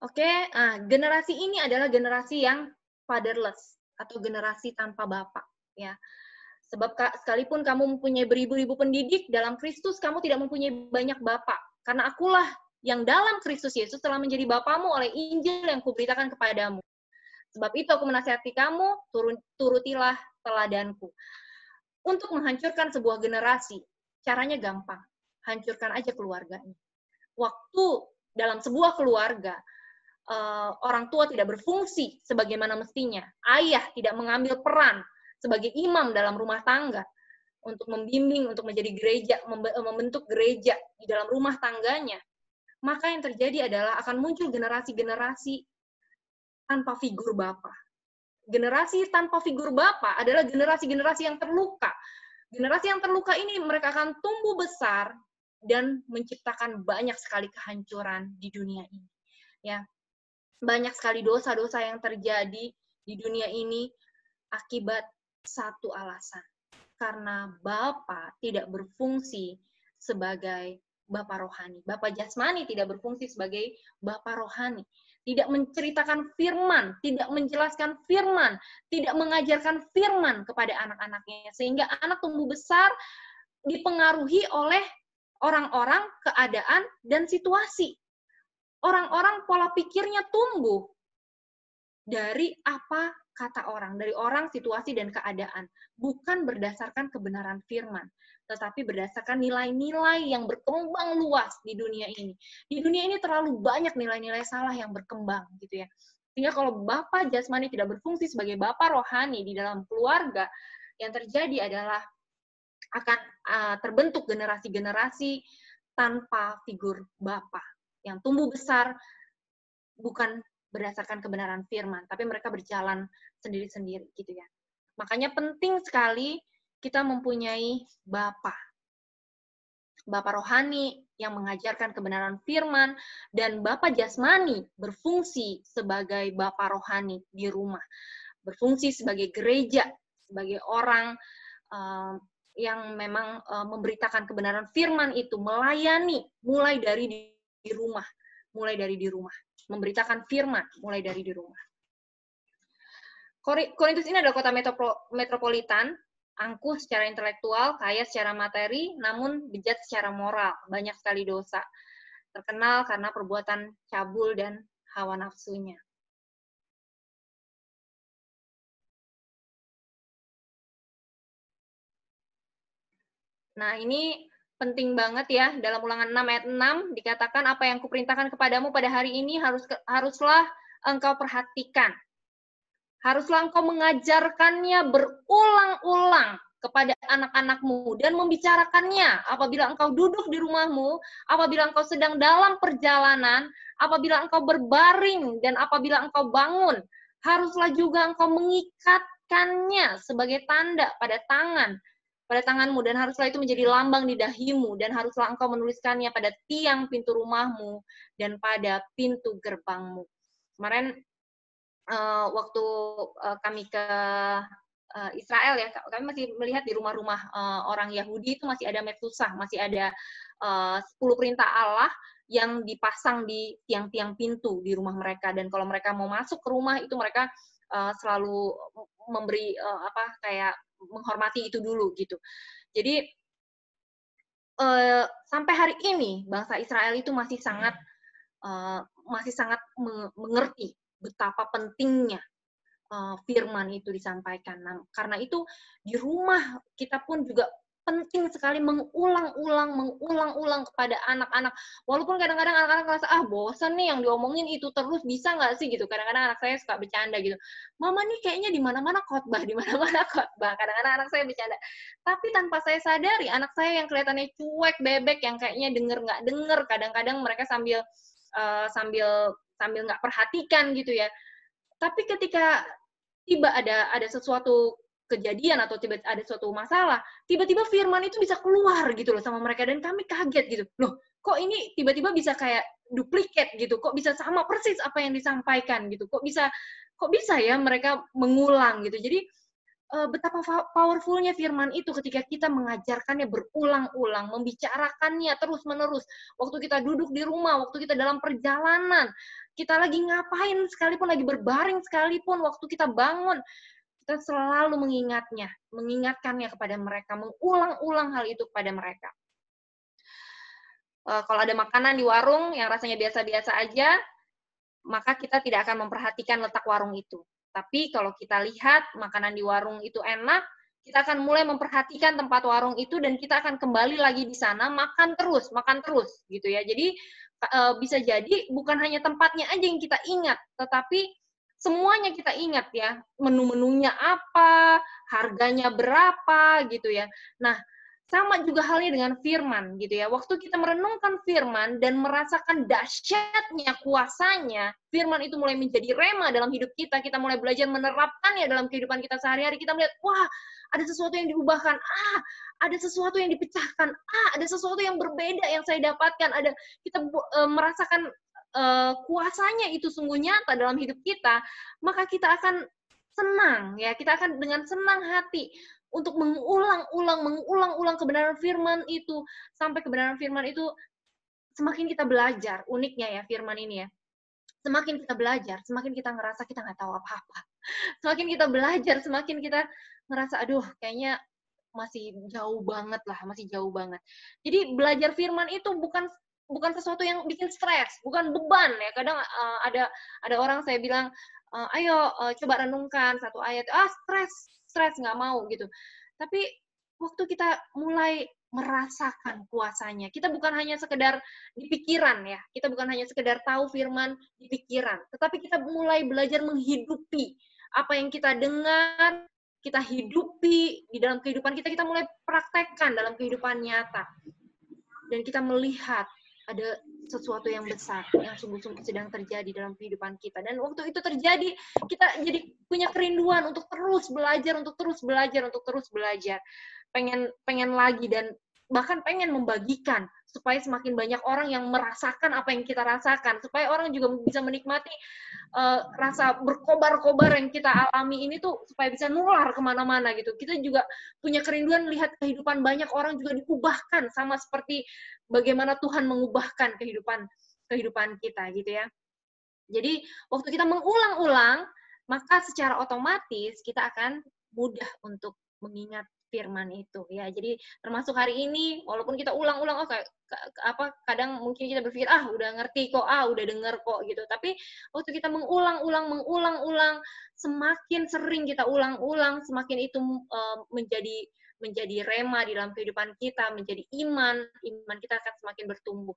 Oke, nah, generasi ini adalah generasi yang fatherless atau generasi tanpa bapak, ya. Sebab sekalipun kamu mempunyai beribu-ribu pendidik dalam Kristus, kamu tidak mempunyai banyak bapak. Karena akulah yang dalam Kristus Yesus telah menjadi bapamu oleh Injil yang kuberitakan kepadamu. Sebab itu aku menasihati kamu, turun, turutilah teladanku untuk menghancurkan sebuah generasi. Caranya gampang, hancurkan aja keluarganya. Waktu dalam sebuah keluarga, uh, orang tua tidak berfungsi sebagaimana mestinya, ayah tidak mengambil peran sebagai imam dalam rumah tangga untuk membimbing, untuk menjadi gereja, eh, membentuk gereja di dalam rumah tangganya, maka yang terjadi adalah akan muncul generasi-generasi tanpa figur bapak generasi tanpa figur bapak adalah generasi-generasi yang terluka. Generasi yang terluka ini mereka akan tumbuh besar dan menciptakan banyak sekali kehancuran di dunia ini. Ya. Banyak sekali dosa-dosa yang terjadi di dunia ini akibat satu alasan. Karena Bapak tidak berfungsi sebagai Bapak rohani. Bapak jasmani tidak berfungsi sebagai Bapak rohani tidak menceritakan firman, tidak menjelaskan firman, tidak mengajarkan firman kepada anak-anaknya sehingga anak tumbuh besar dipengaruhi oleh orang-orang, keadaan dan situasi. Orang-orang pola pikirnya tumbuh dari apa kata orang, dari orang, situasi, dan keadaan, bukan berdasarkan kebenaran firman, tetapi berdasarkan nilai-nilai yang berkembang luas di dunia ini. Di dunia ini terlalu banyak nilai-nilai salah yang berkembang, gitu ya. Sehingga kalau bapak jasmani tidak berfungsi sebagai bapak rohani di dalam keluarga, yang terjadi adalah akan eh, terbentuk generasi-generasi tanpa figur bapak yang tumbuh besar bukan berdasarkan kebenaran firman, tapi mereka berjalan sendiri-sendiri gitu ya. Makanya penting sekali kita mempunyai Bapa. Bapa rohani yang mengajarkan kebenaran firman dan Bapa jasmani berfungsi sebagai Bapa rohani di rumah. Berfungsi sebagai gereja, sebagai orang um, yang memang uh, memberitakan kebenaran firman itu melayani mulai dari di rumah, mulai dari di rumah memberitakan firman mulai dari di rumah. Korintus ini adalah kota metropolitan, angkuh secara intelektual, kaya secara materi, namun bejat secara moral, banyak sekali dosa. Terkenal karena perbuatan cabul dan hawa nafsunya. Nah, ini penting banget ya dalam ulangan 6 ayat 6 dikatakan apa yang kuperintahkan kepadamu pada hari ini harus haruslah engkau perhatikan. Haruslah engkau mengajarkannya berulang-ulang kepada anak-anakmu dan membicarakannya apabila engkau duduk di rumahmu, apabila engkau sedang dalam perjalanan, apabila engkau berbaring dan apabila engkau bangun, haruslah juga engkau mengikatkannya sebagai tanda pada tangan pada tanganmu dan haruslah itu menjadi lambang di dahimu dan haruslah engkau menuliskannya pada tiang pintu rumahmu dan pada pintu gerbangmu. Kemarin uh, waktu uh, kami ke uh, Israel ya, kami masih melihat di rumah-rumah uh, orang Yahudi itu masih ada metusah, masih ada uh, 10 perintah Allah yang dipasang di tiang-tiang pintu di rumah mereka dan kalau mereka mau masuk ke rumah itu mereka uh, selalu memberi uh, apa kayak menghormati itu dulu gitu. Jadi uh, sampai hari ini bangsa Israel itu masih sangat uh, masih sangat mengerti betapa pentingnya uh, firman itu disampaikan. Nah, karena itu di rumah kita pun juga penting sekali mengulang-ulang, mengulang-ulang kepada anak-anak. Walaupun kadang-kadang anak-anak merasa, ah bosan nih yang diomongin itu terus, bisa nggak sih gitu. Kadang-kadang anak saya suka bercanda gitu. Mama nih kayaknya di mana-mana khotbah, di mana-mana khotbah. Kadang-kadang anak saya bercanda. Tapi tanpa saya sadari, anak saya yang kelihatannya cuek, bebek, yang kayaknya denger nggak denger. Kadang-kadang mereka sambil uh, sambil sambil nggak perhatikan gitu ya. Tapi ketika tiba ada ada sesuatu kejadian atau tiba tiba ada suatu masalah, tiba-tiba firman itu bisa keluar gitu loh sama mereka dan kami kaget gitu. Loh, kok ini tiba-tiba bisa kayak duplikat gitu. Kok bisa sama persis apa yang disampaikan gitu. Kok bisa kok bisa ya mereka mengulang gitu. Jadi eh, betapa powerfulnya firman itu ketika kita mengajarkannya berulang-ulang, membicarakannya terus-menerus. Waktu kita duduk di rumah, waktu kita dalam perjalanan, kita lagi ngapain sekalipun, lagi berbaring sekalipun, waktu kita bangun, kita selalu mengingatnya, mengingatkannya kepada mereka, mengulang-ulang hal itu kepada mereka. E, kalau ada makanan di warung yang rasanya biasa-biasa aja, maka kita tidak akan memperhatikan letak warung itu. Tapi kalau kita lihat makanan di warung itu enak, kita akan mulai memperhatikan tempat warung itu dan kita akan kembali lagi di sana makan terus, makan terus gitu ya. Jadi eh, bisa jadi bukan hanya tempatnya aja yang kita ingat, tetapi semuanya kita ingat ya, menu-menunya apa, harganya berapa gitu ya. Nah, sama juga halnya dengan firman gitu ya. Waktu kita merenungkan firman dan merasakan dahsyatnya kuasanya, firman itu mulai menjadi rema dalam hidup kita, kita mulai belajar menerapkannya dalam kehidupan kita sehari-hari. Kita melihat, wah, ada sesuatu yang diubahkan, ah, ada sesuatu yang dipecahkan, ah, ada sesuatu yang berbeda yang saya dapatkan, ada kita e, merasakan uh, kuasanya itu sungguh nyata dalam hidup kita, maka kita akan senang ya, kita akan dengan senang hati untuk mengulang-ulang, mengulang-ulang kebenaran firman itu sampai kebenaran firman itu semakin kita belajar, uniknya ya firman ini ya. Semakin kita belajar, semakin kita ngerasa kita nggak tahu apa-apa. Semakin kita belajar, semakin kita ngerasa aduh kayaknya masih jauh banget lah, masih jauh banget. Jadi belajar firman itu bukan bukan sesuatu yang bikin stres, bukan beban ya. Kadang uh, ada ada orang saya bilang, uh, ayo uh, coba renungkan satu ayat, ah stres, stres nggak mau gitu. Tapi waktu kita mulai merasakan kuasanya, kita bukan hanya sekedar di pikiran ya, kita bukan hanya sekedar tahu firman di pikiran, tetapi kita mulai belajar menghidupi apa yang kita dengar, kita hidupi di dalam kehidupan kita, kita mulai praktekkan dalam kehidupan nyata. Dan kita melihat ada sesuatu yang besar yang sungguh-sungguh sedang terjadi dalam kehidupan kita dan waktu itu terjadi kita jadi punya kerinduan untuk terus belajar untuk terus belajar untuk terus belajar pengen pengen lagi dan bahkan pengen membagikan supaya semakin banyak orang yang merasakan apa yang kita rasakan supaya orang juga bisa menikmati uh, rasa berkobar-kobar yang kita alami ini tuh supaya bisa nular kemana-mana gitu kita juga punya kerinduan lihat kehidupan banyak orang juga diubahkan sama seperti bagaimana Tuhan mengubahkan kehidupan kehidupan kita gitu ya jadi waktu kita mengulang-ulang maka secara otomatis kita akan mudah untuk mengingat firman itu ya jadi termasuk hari ini walaupun kita ulang-ulang oh kayak apa kadang mungkin kita berpikir ah udah ngerti kok ah udah denger kok gitu tapi waktu kita mengulang-ulang mengulang-ulang semakin sering kita ulang-ulang semakin itu uh, menjadi menjadi rema di dalam kehidupan kita menjadi iman iman kita akan semakin bertumbuh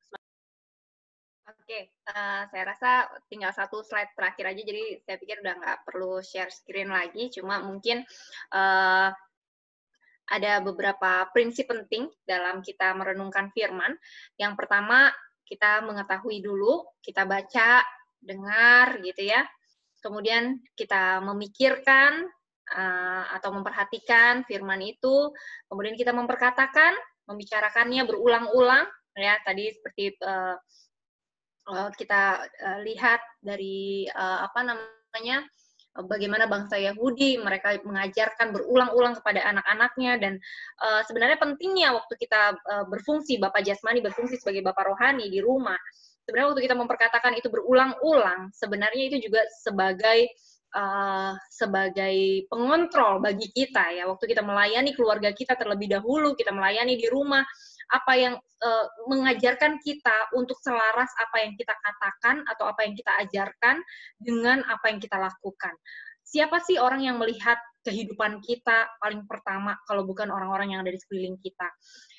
Oke, okay, uh, eh, saya rasa tinggal satu slide terakhir aja, jadi saya pikir udah nggak perlu share screen lagi, cuma mungkin uh, ada beberapa prinsip penting dalam kita merenungkan firman. Yang pertama, kita mengetahui dulu, kita baca, dengar gitu ya. Kemudian kita memikirkan eh, atau memperhatikan firman itu, kemudian kita memperkatakan, membicarakannya berulang-ulang ya. Tadi seperti eh, eh, kita lihat dari apa namanya? Eh, bagaimana bangsa Yahudi mereka mengajarkan berulang-ulang kepada anak-anaknya dan uh, sebenarnya pentingnya waktu kita uh, berfungsi bapak jasmani berfungsi sebagai bapak rohani di rumah sebenarnya waktu kita memperkatakan itu berulang-ulang sebenarnya itu juga sebagai uh, sebagai pengontrol bagi kita ya waktu kita melayani keluarga kita terlebih dahulu kita melayani di rumah apa yang uh, mengajarkan kita untuk selaras apa yang kita katakan atau apa yang kita ajarkan dengan apa yang kita lakukan siapa sih orang yang melihat kehidupan kita paling pertama kalau bukan orang-orang yang ada di sekeliling kita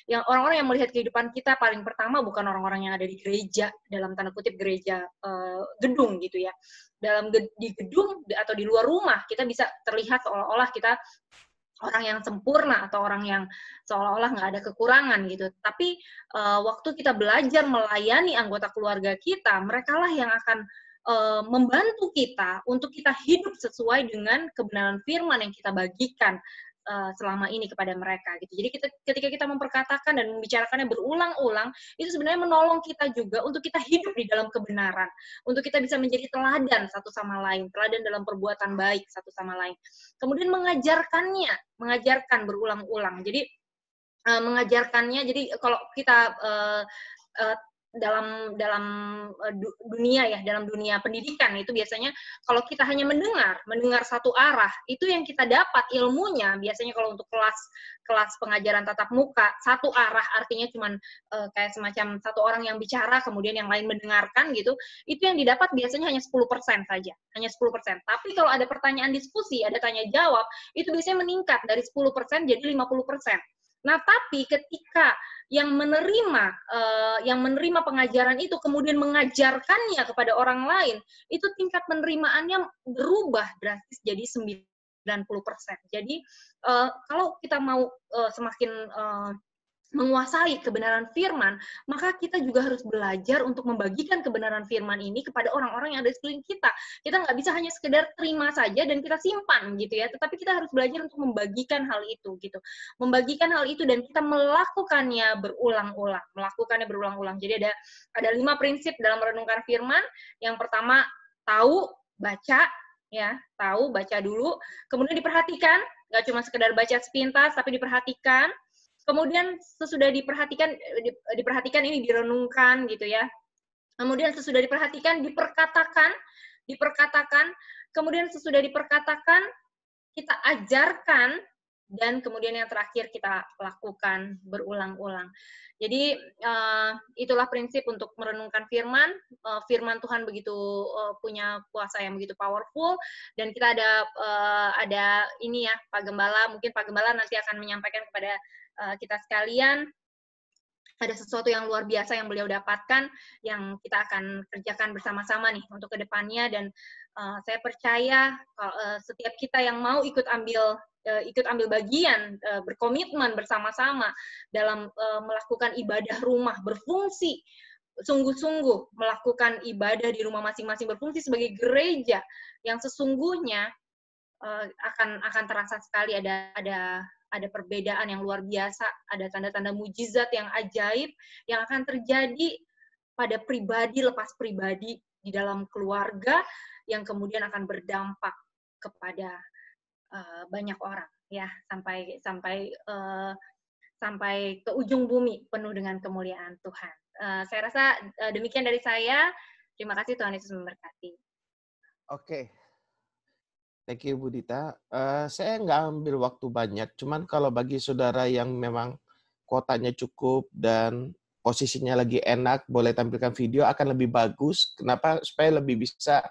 yang orang-orang yang melihat kehidupan kita paling pertama bukan orang-orang yang ada di gereja dalam tanda kutip gereja uh, gedung gitu ya dalam di gedung atau di luar rumah kita bisa terlihat seolah-olah kita orang yang sempurna atau orang yang seolah-olah nggak ada kekurangan gitu. Tapi uh, waktu kita belajar melayani anggota keluarga kita, merekalah yang akan eh, membantu kita untuk kita hidup sesuai dengan kebenaran firman yang kita bagikan. Eh, selama ini kepada mereka gitu. Jadi kita ketika kita memperkatakan dan membicarakannya berulang-ulang itu sebenarnya menolong kita juga untuk kita hidup di dalam kebenaran, untuk kita bisa menjadi teladan satu sama lain, teladan dalam perbuatan baik satu sama lain. Kemudian mengajarkannya, mengajarkan berulang-ulang. Jadi uh, mengajarkannya jadi kalau kita uh, dalam dalam eh, dunia ya dalam dunia pendidikan itu biasanya kalau kita hanya mendengar mendengar satu arah itu yang kita dapat ilmunya biasanya kalau untuk kelas kelas pengajaran tatap muka satu arah artinya cuman e, kayak semacam satu orang yang bicara kemudian yang lain mendengarkan gitu itu yang didapat biasanya hanya 10% saja hanya 10% tapi kalau ada pertanyaan diskusi ada tanya jawab itu biasanya meningkat dari 10% jadi 50% Nah, tapi ketika yang menerima uh, yang menerima pengajaran itu kemudian mengajarkannya kepada orang lain, itu tingkat penerimaannya berubah drastis jadi 90%. Jadi uh, kalau kita mau uh, semakin uh, menguasai kebenaran firman, maka kita juga harus belajar untuk membagikan kebenaran firman ini kepada orang-orang yang ada di sekeliling kita. Kita nggak bisa hanya sekedar terima saja dan kita simpan gitu ya, tetapi kita harus belajar untuk membagikan hal itu gitu. Membagikan hal itu dan kita melakukannya berulang-ulang, melakukannya berulang-ulang. Jadi ada ada lima prinsip dalam merenungkan firman. Yang pertama, tahu, baca, ya tahu baca dulu kemudian diperhatikan nggak cuma sekedar baca sepintas tapi diperhatikan Kemudian sesudah diperhatikan diperhatikan ini direnungkan gitu ya. Kemudian sesudah diperhatikan diperkatakan, diperkatakan, kemudian sesudah diperkatakan kita ajarkan dan kemudian yang terakhir kita lakukan berulang-ulang. Jadi eh, itulah prinsip untuk merenungkan firman. Eh, firman Tuhan begitu eh, punya kuasa yang begitu powerful dan kita ada ada ini ya Pak Gembala, mungkin Pak Gembala nanti akan menyampaikan kepada Eh, kita sekalian ada sesuatu yang luar biasa yang beliau dapatkan yang kita akan kerjakan bersama-sama nih untuk kedepannya dan uh, saya percaya uh, setiap kita yang mau ikut ambil uh, ikut ambil bagian uh, berkomitmen bersama-sama dalam uh, melakukan ibadah rumah berfungsi sungguh-sungguh melakukan ibadah di rumah masing-masing berfungsi sebagai gereja yang sesungguhnya uh, akan akan terasa sekali ada ada ada perbedaan yang luar biasa, ada tanda-tanda mujizat yang ajaib yang akan terjadi pada pribadi lepas pribadi di dalam keluarga yang kemudian akan berdampak kepada uh, banyak orang ya sampai sampai uh, sampai ke ujung bumi penuh dengan kemuliaan Tuhan. Uh, saya rasa uh, demikian dari saya. Terima kasih Tuhan Yesus memberkati. Oke, Thank you Bu Dita. Uh, saya nggak ambil waktu banyak, cuman kalau bagi saudara yang memang kuotanya cukup dan posisinya lagi enak, boleh tampilkan video akan lebih bagus. Kenapa? Supaya lebih bisa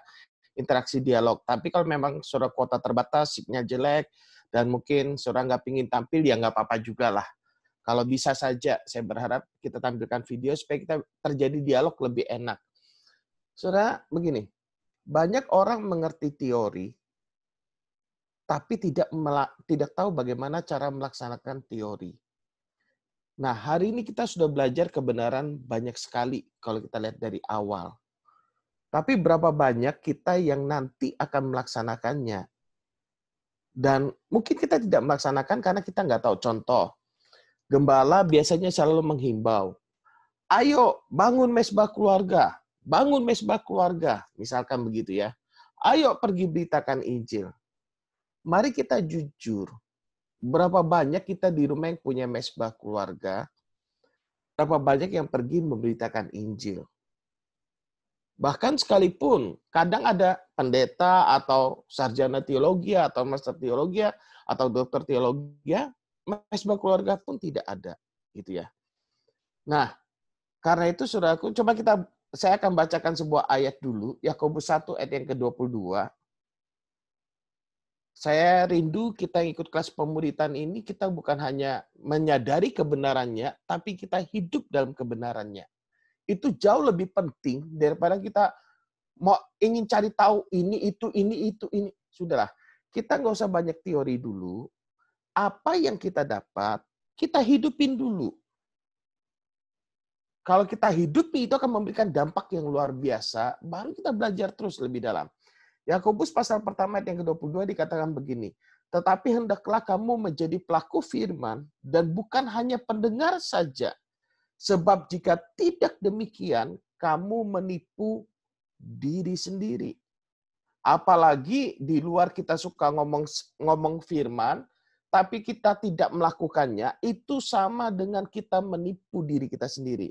interaksi dialog. Tapi kalau memang saudara kuota terbatas, signal jelek, dan mungkin saudara nggak pingin tampil, ya nggak apa-apa juga lah. Kalau bisa saja, saya berharap kita tampilkan video supaya kita terjadi dialog lebih enak. Saudara, begini, banyak orang mengerti teori, tapi tidak tidak tahu bagaimana cara melaksanakan teori. Nah, hari ini kita sudah belajar kebenaran banyak sekali kalau kita lihat dari awal. Tapi berapa banyak kita yang nanti akan melaksanakannya? Dan mungkin kita tidak melaksanakan karena kita nggak tahu. Contoh, gembala biasanya selalu menghimbau, ayo bangun mesbah keluarga, bangun mesbah keluarga, misalkan begitu ya. Ayo pergi beritakan Injil mari kita jujur. Berapa banyak kita di rumah yang punya mesbah keluarga, berapa banyak yang pergi memberitakan Injil. Bahkan sekalipun, kadang ada pendeta atau sarjana teologi atau master teologi atau dokter teologi, mesbah keluarga pun tidak ada. gitu ya. Nah, karena itu aku coba kita saya akan bacakan sebuah ayat dulu, Yakobus 1 ayat yang ke-22 saya rindu kita ikut kelas pemuritan ini, kita bukan hanya menyadari kebenarannya, tapi kita hidup dalam kebenarannya. Itu jauh lebih penting daripada kita mau ingin cari tahu ini, itu, ini, itu, ini. Sudahlah, kita nggak usah banyak teori dulu. Apa yang kita dapat, kita hidupin dulu. Kalau kita hidupi, itu akan memberikan dampak yang luar biasa. Baru kita belajar terus lebih dalam. Yakobus pasal pertama ayat yang ke-22 dikatakan begini, tetapi hendaklah kamu menjadi pelaku firman dan bukan hanya pendengar saja. Sebab jika tidak demikian, kamu menipu diri sendiri. Apalagi di luar kita suka ngomong ngomong firman, tapi kita tidak melakukannya, itu sama dengan kita menipu diri kita sendiri.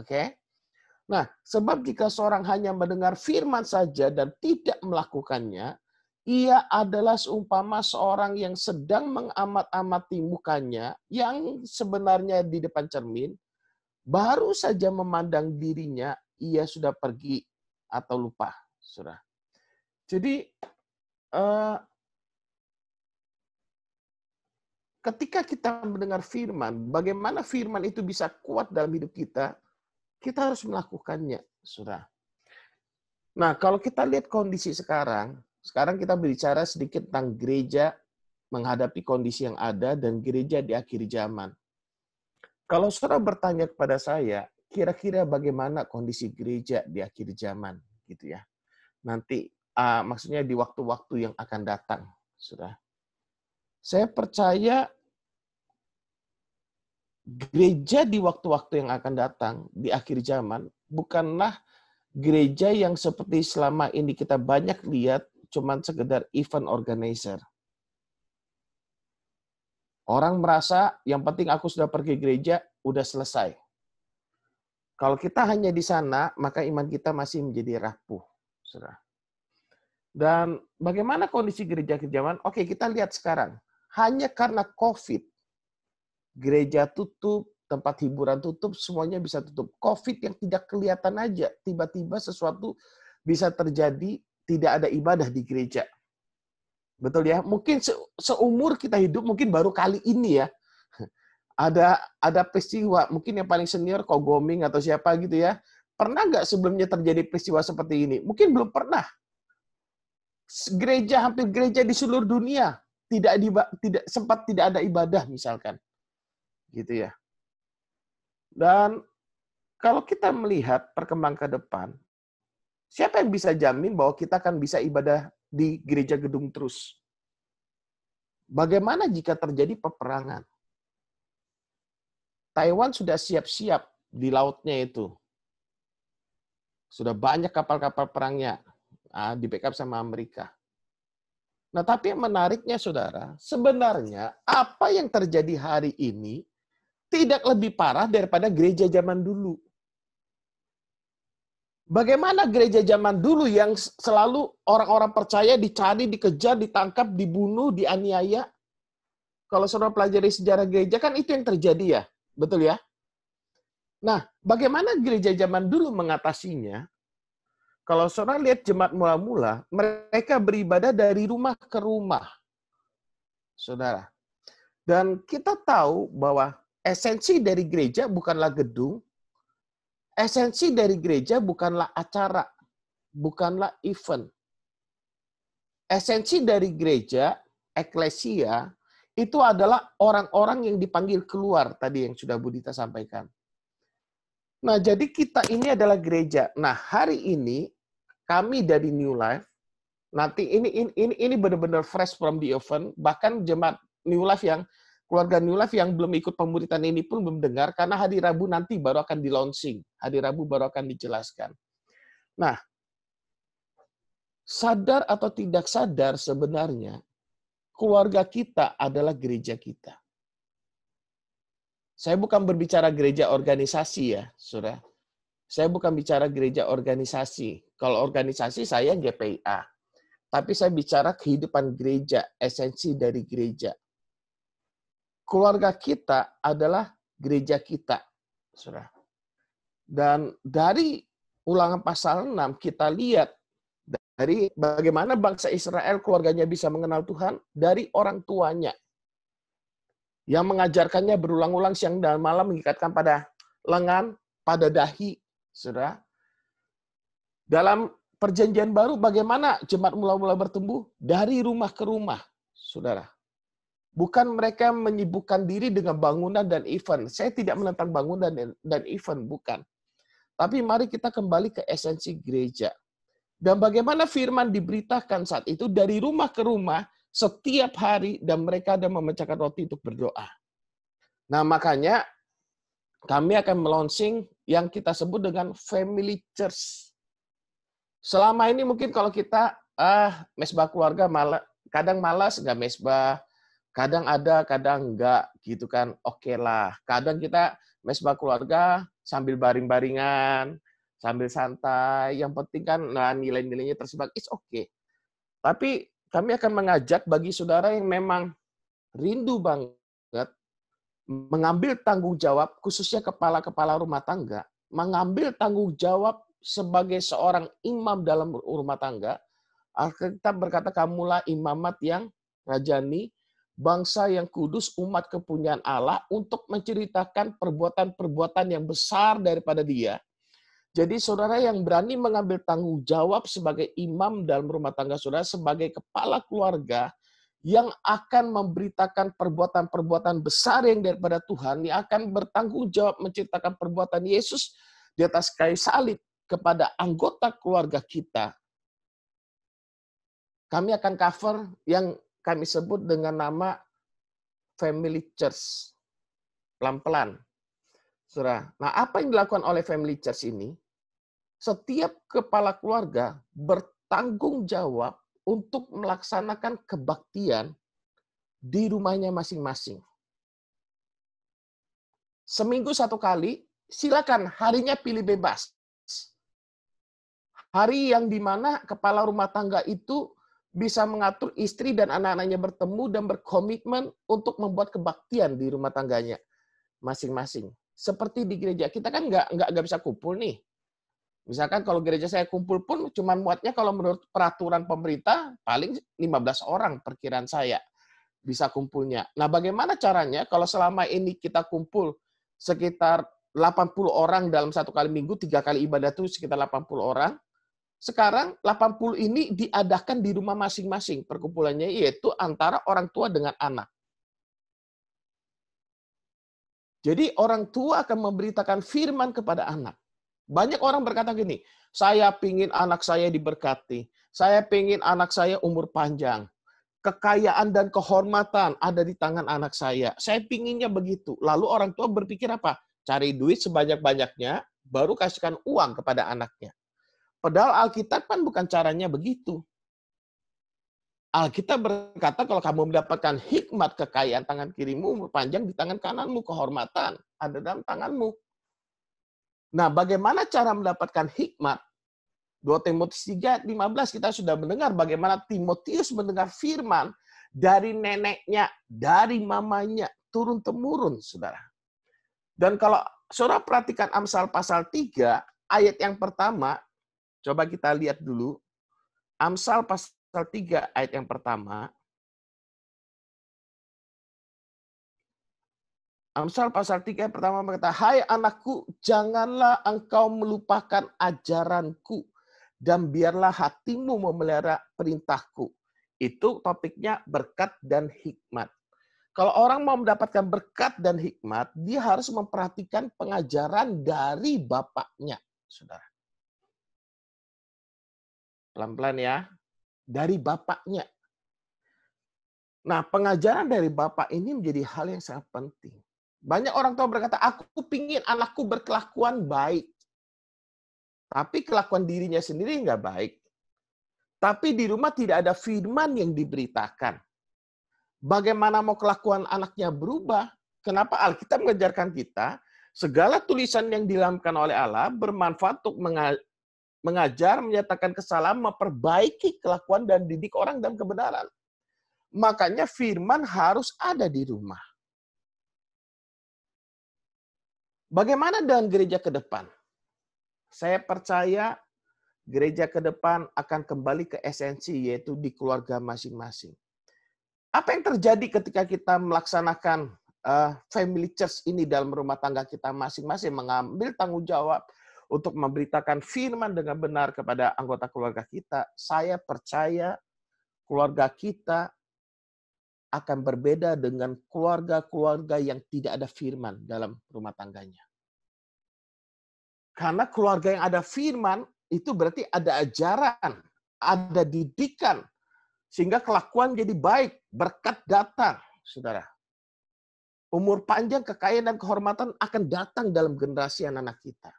Oke? Okay? Nah, sebab jika seorang hanya mendengar firman saja dan tidak melakukannya, ia adalah seumpama seorang yang sedang mengamat-amati mukanya yang sebenarnya di depan cermin, baru saja memandang dirinya, ia sudah pergi atau lupa. sudah Jadi, eh, ketika kita mendengar firman, bagaimana firman itu bisa kuat dalam hidup kita, kita harus melakukannya, sudah. Nah, kalau kita lihat kondisi sekarang, sekarang kita berbicara sedikit tentang gereja menghadapi kondisi yang ada dan gereja di akhir zaman. Kalau saudara bertanya kepada saya, kira-kira bagaimana kondisi gereja di akhir zaman, gitu ya? Nanti uh, maksudnya di waktu-waktu yang akan datang, sudah. Saya percaya gereja di waktu-waktu yang akan datang di akhir zaman bukanlah gereja yang seperti selama ini kita banyak lihat cuman sekedar event organizer. Orang merasa yang penting aku sudah pergi gereja, udah selesai. Kalau kita hanya di sana, maka iman kita masih menjadi rapuh. Dan bagaimana kondisi gereja kejaman? Oke, kita lihat sekarang. Hanya karena COVID, gereja tutup, tempat hiburan tutup, semuanya bisa tutup. Covid yang tidak kelihatan aja, tiba-tiba sesuatu bisa terjadi, tidak ada ibadah di gereja. Betul ya? Mungkin se seumur kita hidup mungkin baru kali ini ya. Ada ada peristiwa, mungkin yang paling senior Kogoming atau siapa gitu ya. Pernah nggak sebelumnya terjadi peristiwa seperti ini? Mungkin belum pernah. Gereja hampir gereja di seluruh dunia tidak tidak sempat tidak ada ibadah misalkan. Gitu ya. Dan kalau kita melihat perkembangan ke depan, siapa yang bisa jamin bahwa kita akan bisa ibadah di gereja gedung terus? Bagaimana jika terjadi peperangan? Taiwan sudah siap-siap di lautnya itu. Sudah banyak kapal-kapal perangnya nah, di backup sama Amerika. Nah, tapi yang menariknya saudara, sebenarnya apa yang terjadi hari ini tidak lebih parah daripada gereja zaman dulu. Bagaimana gereja zaman dulu yang selalu orang-orang percaya dicari, dikejar, ditangkap, dibunuh, dianiaya? Kalau saudara pelajari sejarah gereja kan itu yang terjadi ya, betul ya? Nah, bagaimana gereja zaman dulu mengatasinya? Kalau saudara lihat jemaat mula-mula, mereka beribadah dari rumah ke rumah, saudara. Dan kita tahu bahwa Esensi dari gereja bukanlah gedung, esensi dari gereja bukanlah acara, bukanlah event. Esensi dari gereja, eklesia, itu adalah orang-orang yang dipanggil keluar tadi yang sudah Budita sampaikan. Nah, jadi kita ini adalah gereja. Nah, hari ini kami dari New Life nanti ini ini ini, ini benar-benar fresh from the oven, bahkan jemaat New Life yang keluarga New Life yang belum ikut pemuritan ini pun belum dengar karena hari Rabu nanti baru akan di launching. Hari Rabu baru akan dijelaskan. Nah, sadar atau tidak sadar sebenarnya keluarga kita adalah gereja kita. Saya bukan berbicara gereja organisasi ya, Surah. Saya bukan bicara gereja organisasi. Kalau organisasi saya GPIA. Tapi saya bicara kehidupan gereja, esensi dari gereja keluarga kita adalah gereja kita. Saudara. Dan dari ulangan pasal 6 kita lihat dari bagaimana bangsa Israel keluarganya bisa mengenal Tuhan dari orang tuanya yang mengajarkannya berulang-ulang siang dan malam mengikatkan pada lengan, pada dahi, saudara. Dalam perjanjian baru bagaimana jemaat mula-mula bertumbuh dari rumah ke rumah, saudara. Bukan mereka menyibukkan diri dengan bangunan dan event. Saya tidak menentang bangunan dan event, bukan. Tapi mari kita kembali ke esensi gereja. Dan bagaimana firman diberitakan saat itu dari rumah ke rumah setiap hari dan mereka ada memecahkan roti untuk berdoa. Nah makanya kami akan melonsing yang kita sebut dengan family church. Selama ini mungkin kalau kita ah mesbah keluarga malah kadang malas nggak mesbah kadang ada, kadang enggak gitu kan. Oke okay lah. Kadang kita mesbah keluarga sambil baring-baringan, sambil santai. Yang penting kan nah, nilai-nilainya tersebar. It's okay. Tapi kami akan mengajak bagi saudara yang memang rindu banget mengambil tanggung jawab khususnya kepala-kepala rumah tangga, mengambil tanggung jawab sebagai seorang imam dalam rumah tangga. Alkitab berkata kamulah imamat yang rajani bangsa yang kudus, umat kepunyaan Allah untuk menceritakan perbuatan-perbuatan yang besar daripada dia. Jadi saudara yang berani mengambil tanggung jawab sebagai imam dalam rumah tangga saudara, sebagai kepala keluarga, yang akan memberitakan perbuatan-perbuatan besar yang daripada Tuhan, yang akan bertanggung jawab menceritakan perbuatan Yesus di atas kayu salib kepada anggota keluarga kita. Kami akan cover yang kami sebut dengan nama family church. Pelan-pelan. Surah. Nah, apa yang dilakukan oleh family church ini? Setiap kepala keluarga bertanggung jawab untuk melaksanakan kebaktian di rumahnya masing-masing. Seminggu satu kali, silakan harinya pilih bebas. Hari yang dimana kepala rumah tangga itu bisa mengatur istri dan anak-anaknya bertemu dan berkomitmen untuk membuat kebaktian di rumah tangganya masing-masing. Seperti di gereja kita kan nggak nggak nggak bisa kumpul nih. Misalkan kalau gereja saya kumpul pun cuma muatnya kalau menurut peraturan pemerintah paling 15 orang perkiraan saya bisa kumpulnya. Nah, bagaimana caranya kalau selama ini kita kumpul sekitar 80 orang dalam satu kali minggu, tiga kali ibadah itu sekitar 80 orang, sekarang 80 ini diadakan di rumah masing-masing perkumpulannya yaitu antara orang tua dengan anak. Jadi orang tua akan memberitakan firman kepada anak. Banyak orang berkata gini, saya pingin anak saya diberkati, saya pingin anak saya umur panjang, kekayaan dan kehormatan ada di tangan anak saya. Saya pinginnya begitu. Lalu orang tua berpikir apa? Cari duit sebanyak-banyaknya, baru kasihkan uang kepada anaknya. Padahal Alkitab kan bukan caranya begitu. Alkitab berkata kalau kamu mendapatkan hikmat kekayaan tangan kirimu, panjang di tangan kananmu, kehormatan ada dalam tanganmu. Nah, bagaimana cara mendapatkan hikmat? 2 Timotius 3, 15 kita sudah mendengar bagaimana Timotius mendengar firman dari neneknya, dari mamanya, turun-temurun, saudara. Dan kalau saudara perhatikan Amsal pasal 3, ayat yang pertama, Coba kita lihat dulu. Amsal pasal 3 ayat yang pertama. Amsal pasal 3 ayat pertama berkata, Hai anakku, janganlah engkau melupakan ajaranku, dan biarlah hatimu memelihara perintahku. Itu topiknya berkat dan hikmat. Kalau orang mau mendapatkan berkat dan hikmat, dia harus memperhatikan pengajaran dari bapaknya, saudara. Pelan-pelan ya. Dari bapaknya. Nah, pengajaran dari bapak ini menjadi hal yang sangat penting. Banyak orang tua berkata, aku pingin anakku berkelakuan baik. Tapi kelakuan dirinya sendiri nggak baik. Tapi di rumah tidak ada firman yang diberitakan. Bagaimana mau kelakuan anaknya berubah? Kenapa Alkitab mengajarkan kita segala tulisan yang dilamkan oleh Allah bermanfaat untuk mengajar, menyatakan kesalahan, memperbaiki kelakuan dan didik orang dalam kebenaran. Makanya firman harus ada di rumah. Bagaimana dengan gereja ke depan? Saya percaya gereja ke depan akan kembali ke esensi yaitu di keluarga masing-masing. Apa yang terjadi ketika kita melaksanakan eh, family church ini dalam rumah tangga kita masing-masing mengambil tanggung jawab untuk memberitakan firman dengan benar kepada anggota keluarga kita, saya percaya keluarga kita akan berbeda dengan keluarga-keluarga yang tidak ada firman dalam rumah tangganya. Karena keluarga yang ada firman itu berarti ada ajaran, ada didikan, sehingga kelakuan jadi baik, berkat datang, saudara. Umur panjang, kekayaan, dan kehormatan akan datang dalam generasi anak-anak kita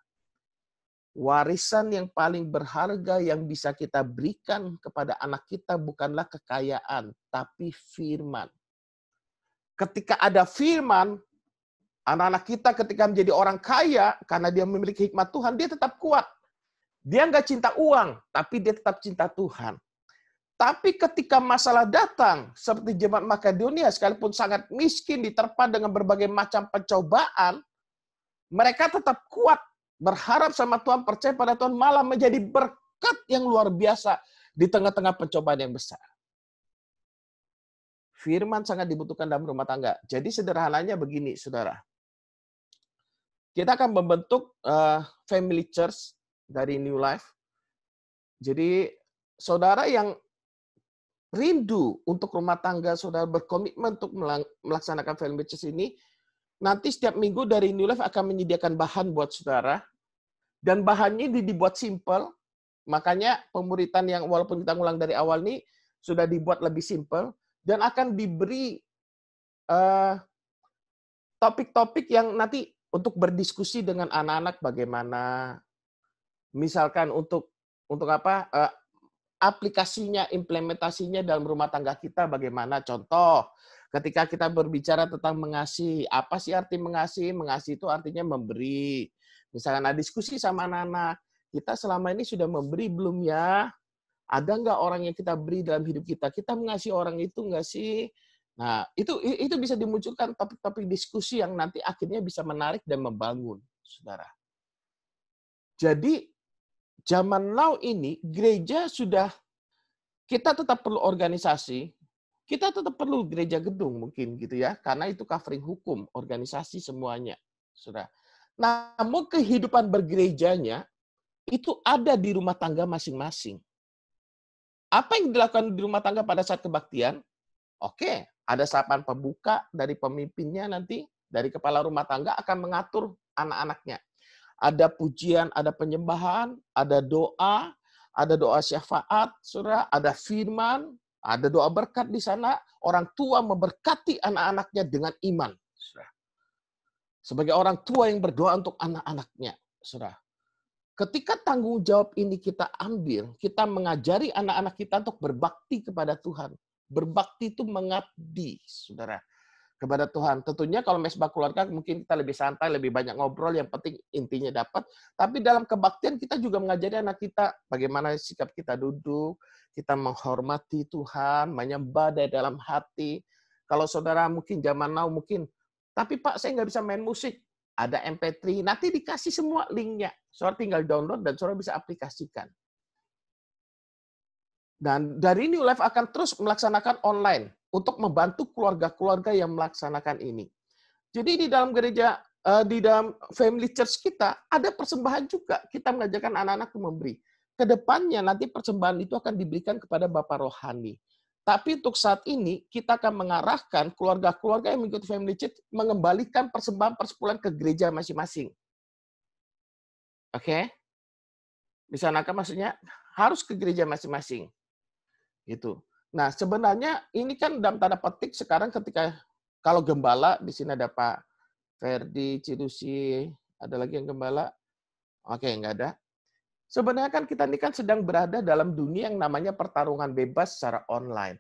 warisan yang paling berharga yang bisa kita berikan kepada anak kita bukanlah kekayaan, tapi firman. Ketika ada firman, anak-anak kita ketika menjadi orang kaya, karena dia memiliki hikmat Tuhan, dia tetap kuat. Dia nggak cinta uang, tapi dia tetap cinta Tuhan. Tapi ketika masalah datang, seperti jemaat Makedonia, sekalipun sangat miskin, diterpa dengan berbagai macam pencobaan, mereka tetap kuat berharap sama Tuhan, percaya pada Tuhan, malah menjadi berkat yang luar biasa di tengah-tengah pencobaan yang besar. Firman sangat dibutuhkan dalam rumah tangga. Jadi sederhananya begini, saudara. Kita akan membentuk eh, family church dari New Life. Jadi saudara yang rindu untuk rumah tangga, saudara berkomitmen untuk melaksanakan family church ini, Nanti setiap minggu dari New Life akan menyediakan bahan buat saudara. Dan bahannya dibuat simple. Makanya pemuritan yang walaupun kita ulang dari awal nih, sudah dibuat lebih simple. Dan akan diberi topik eh, topik-topik yang nanti untuk berdiskusi dengan anak-anak bagaimana. Misalkan untuk untuk apa uh, aplikasinya, implementasinya dalam rumah tangga kita bagaimana. Contoh, Ketika kita berbicara tentang mengasihi, apa sih arti mengasihi? Mengasihi itu artinya memberi. Misalnya nah, diskusi sama anak-anak, kita selama ini sudah memberi belum ya? Ada nggak orang yang kita beri dalam hidup kita? Kita mengasihi orang itu nggak sih? Nah, itu itu bisa dimunculkan topik-topik diskusi yang nanti akhirnya bisa menarik dan membangun, saudara. Jadi, zaman now ini gereja sudah kita tetap perlu organisasi, kita tetap perlu gereja gedung mungkin gitu ya, karena itu covering hukum, organisasi semuanya. Sudah. Namun kehidupan bergerejanya itu ada di rumah tangga masing-masing. Apa yang dilakukan di rumah tangga pada saat kebaktian? Oke, ada sapaan pembuka dari pemimpinnya nanti, dari kepala rumah tangga akan mengatur anak-anaknya. Ada pujian, ada penyembahan, ada doa, ada doa syafaat, surah, ada firman, ada doa berkat di sana, orang tua memberkati anak-anaknya dengan iman. Sebagai orang tua yang berdoa untuk anak-anaknya. Ketika tanggung jawab ini kita ambil, kita mengajari anak-anak kita untuk berbakti kepada Tuhan. Berbakti itu mengabdi, saudara kepada Tuhan. Tentunya kalau mesbah keluarga mungkin kita lebih santai, lebih banyak ngobrol, yang penting intinya dapat. Tapi dalam kebaktian kita juga mengajari anak kita bagaimana sikap kita duduk, kita menghormati Tuhan, menyembah dari dalam hati. Kalau saudara mungkin zaman now mungkin, tapi Pak saya nggak bisa main musik. Ada MP3, nanti dikasih semua linknya. Saudara tinggal download dan saudara bisa aplikasikan. Dan dari New Life akan terus melaksanakan online untuk membantu keluarga-keluarga yang melaksanakan ini. Jadi di dalam gereja eh, di dalam family church kita ada persembahan juga. Kita mengajarkan anak-anak memberi. Kedepannya nanti persembahan itu akan diberikan kepada Bapak Rohani. Tapi untuk saat ini kita akan mengarahkan keluarga-keluarga yang mengikuti family church mengembalikan persembahan persepuluhan ke gereja masing-masing. Oke? -masing. Okay? Bisa maksudnya harus ke gereja masing-masing. Gitu. Nah, sebenarnya ini kan dalam tanda petik sekarang ketika kalau gembala di sini ada Pak Ferdi, Cirusi, ada lagi yang gembala? Oke, nggak ada. Sebenarnya kan kita ini kan sedang berada dalam dunia yang namanya pertarungan bebas secara online.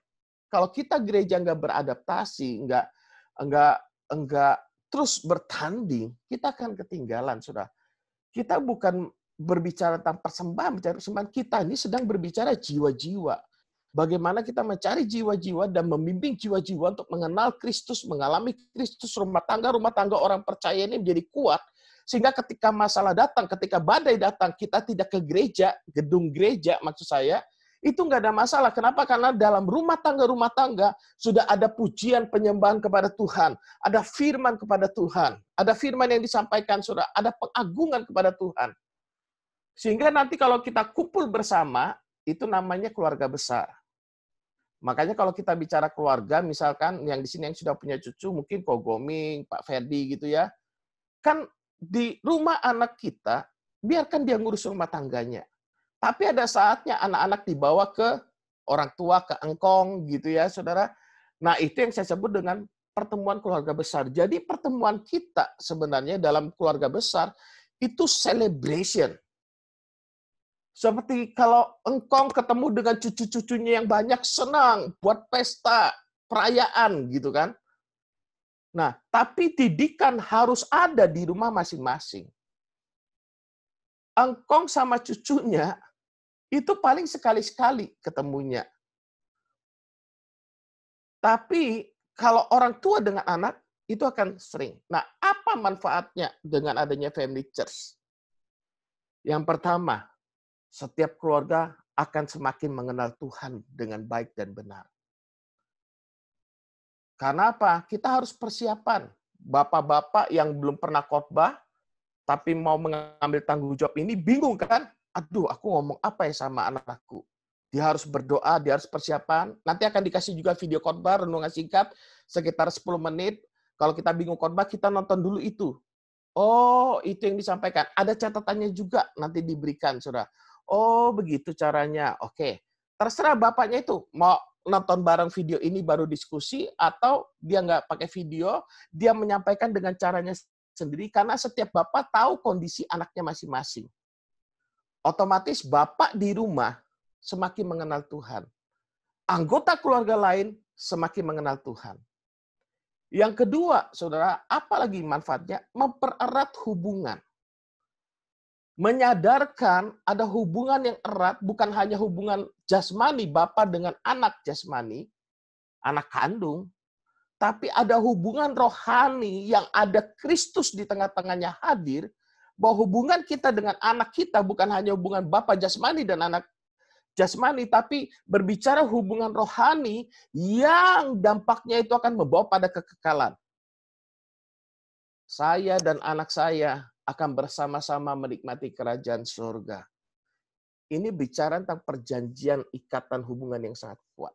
Kalau kita gereja nggak beradaptasi, nggak nggak nggak terus bertanding, kita akan ketinggalan, sudah. Kita bukan berbicara tentang persembahan, bicara persembahan kita ini sedang berbicara jiwa-jiwa bagaimana kita mencari jiwa-jiwa dan membimbing jiwa-jiwa untuk mengenal Kristus, mengalami Kristus, rumah tangga, rumah tangga orang percaya ini menjadi kuat, sehingga ketika masalah datang, ketika badai datang, kita tidak ke gereja, gedung gereja maksud saya, itu nggak ada masalah. Kenapa? Karena dalam rumah tangga-rumah tangga sudah ada pujian penyembahan kepada Tuhan, ada firman kepada Tuhan, ada firman yang disampaikan sudah, ada pengagungan kepada Tuhan. Sehingga nanti kalau kita kumpul bersama, itu namanya keluarga besar Makanya kalau kita bicara keluarga, misalkan yang di sini yang sudah punya cucu, mungkin Pak Kogoming, Pak Ferdi gitu ya, kan di rumah anak kita, biarkan dia ngurus rumah tangganya. Tapi ada saatnya anak-anak dibawa ke orang tua, ke engkong gitu ya, saudara. Nah itu yang saya sebut dengan pertemuan keluarga besar. Jadi pertemuan kita sebenarnya dalam keluarga besar itu celebration. Seperti kalau engkong ketemu dengan cucu-cucunya yang banyak senang buat pesta, perayaan gitu kan. Nah, tapi didikan harus ada di rumah masing-masing. Engkong sama cucunya itu paling sekali-sekali ketemunya. Tapi kalau orang tua dengan anak itu akan sering. Nah, apa manfaatnya dengan adanya family church? Yang pertama, setiap keluarga akan semakin mengenal Tuhan dengan baik dan benar. Karena apa? Kita harus persiapan. Bapak-bapak yang belum pernah khotbah tapi mau mengambil tanggung jawab ini bingung kan? Aduh, aku ngomong apa ya sama anakku? Dia harus berdoa, dia harus persiapan. Nanti akan dikasih juga video khotbah renungan singkat sekitar 10 menit. Kalau kita bingung khotbah, kita nonton dulu itu. Oh, itu yang disampaikan. Ada catatannya juga nanti diberikan, Saudara. Oh, begitu caranya. Oke. Terserah bapaknya itu mau nonton bareng video ini baru diskusi atau dia nggak pakai video, dia menyampaikan dengan caranya sendiri karena setiap bapak tahu kondisi anaknya masing-masing. Otomatis bapak di rumah semakin mengenal Tuhan. Anggota keluarga lain semakin mengenal Tuhan. Yang kedua, saudara, apalagi manfaatnya mempererat hubungan menyadarkan ada hubungan yang erat, bukan hanya hubungan jasmani bapak dengan anak jasmani, anak kandung, tapi ada hubungan rohani yang ada Kristus di tengah-tengahnya hadir, bahwa hubungan kita dengan anak kita bukan hanya hubungan bapak jasmani dan anak jasmani, tapi berbicara hubungan rohani yang dampaknya itu akan membawa pada kekekalan. Saya dan anak saya akan bersama-sama menikmati kerajaan surga. Ini bicara tentang perjanjian ikatan hubungan yang sangat kuat.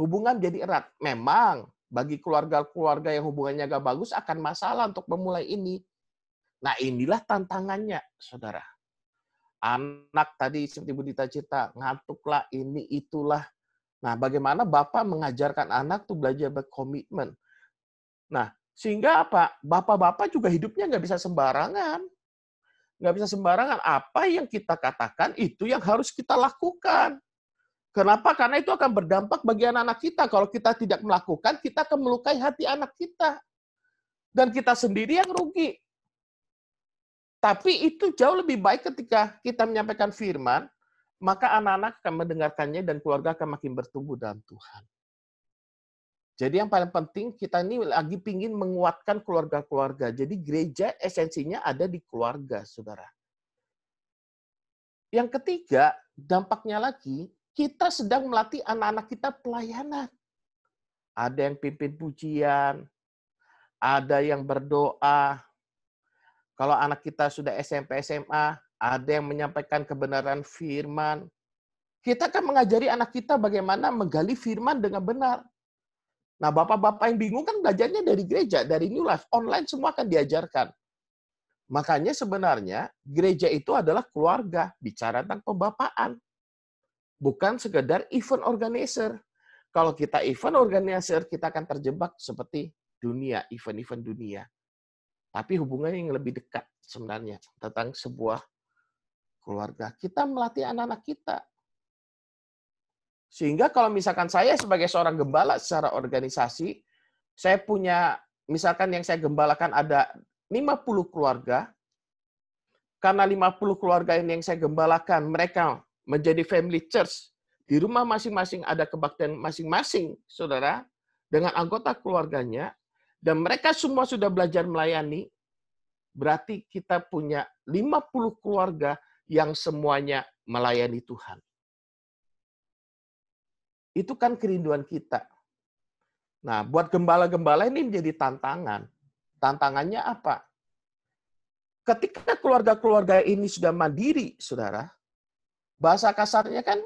Hubungan jadi erat. Memang bagi keluarga-keluarga yang hubungannya agak bagus akan masalah untuk memulai ini. Nah inilah tantangannya, saudara. Anak tadi seperti budi Dita cerita, ngantuklah ini itulah. Nah bagaimana Bapak mengajarkan anak tuh belajar berkomitmen. Nah sehingga apa? Bapak-bapak juga hidupnya nggak bisa sembarangan. Nggak bisa sembarangan. Apa yang kita katakan itu yang harus kita lakukan. Kenapa? Karena itu akan berdampak bagi anak-anak kita. Kalau kita tidak melakukan, kita akan melukai hati anak kita. Dan kita sendiri yang rugi. Tapi itu jauh lebih baik ketika kita menyampaikan firman, maka anak-anak akan mendengarkannya dan keluarga akan makin bertumbuh dalam Tuhan. Jadi yang paling penting kita ini lagi pingin menguatkan keluarga-keluarga. Jadi gereja esensinya ada di keluarga, saudara. Yang ketiga, dampaknya lagi, kita sedang melatih anak-anak kita pelayanan. Ada yang pimpin pujian, ada yang berdoa. Kalau anak kita sudah SMP, SMA, ada yang menyampaikan kebenaran firman. Kita akan mengajari anak kita bagaimana menggali firman dengan benar Nah, bapak-bapak yang bingung kan belajarnya dari gereja, dari New Life, online semua akan diajarkan. Makanya sebenarnya gereja itu adalah keluarga, bicara tentang pembapaan. Bukan sekedar event organizer. Kalau kita event organizer, kita akan terjebak seperti dunia, event-event dunia. Tapi hubungannya yang lebih dekat sebenarnya tentang sebuah keluarga. Kita melatih anak-anak kita sehingga kalau misalkan saya sebagai seorang gembala secara organisasi, saya punya misalkan yang saya gembalakan ada 50 keluarga. Karena 50 keluarga ini yang saya gembalakan, mereka menjadi family church. Di rumah masing-masing ada kebaktian masing-masing, saudara, dengan anggota keluarganya, dan mereka semua sudah belajar melayani, berarti kita punya 50 keluarga yang semuanya melayani Tuhan. Itu kan kerinduan kita. Nah, buat gembala-gembala ini menjadi tantangan. Tantangannya apa? Ketika keluarga-keluarga ini sudah mandiri, saudara, bahasa kasarnya kan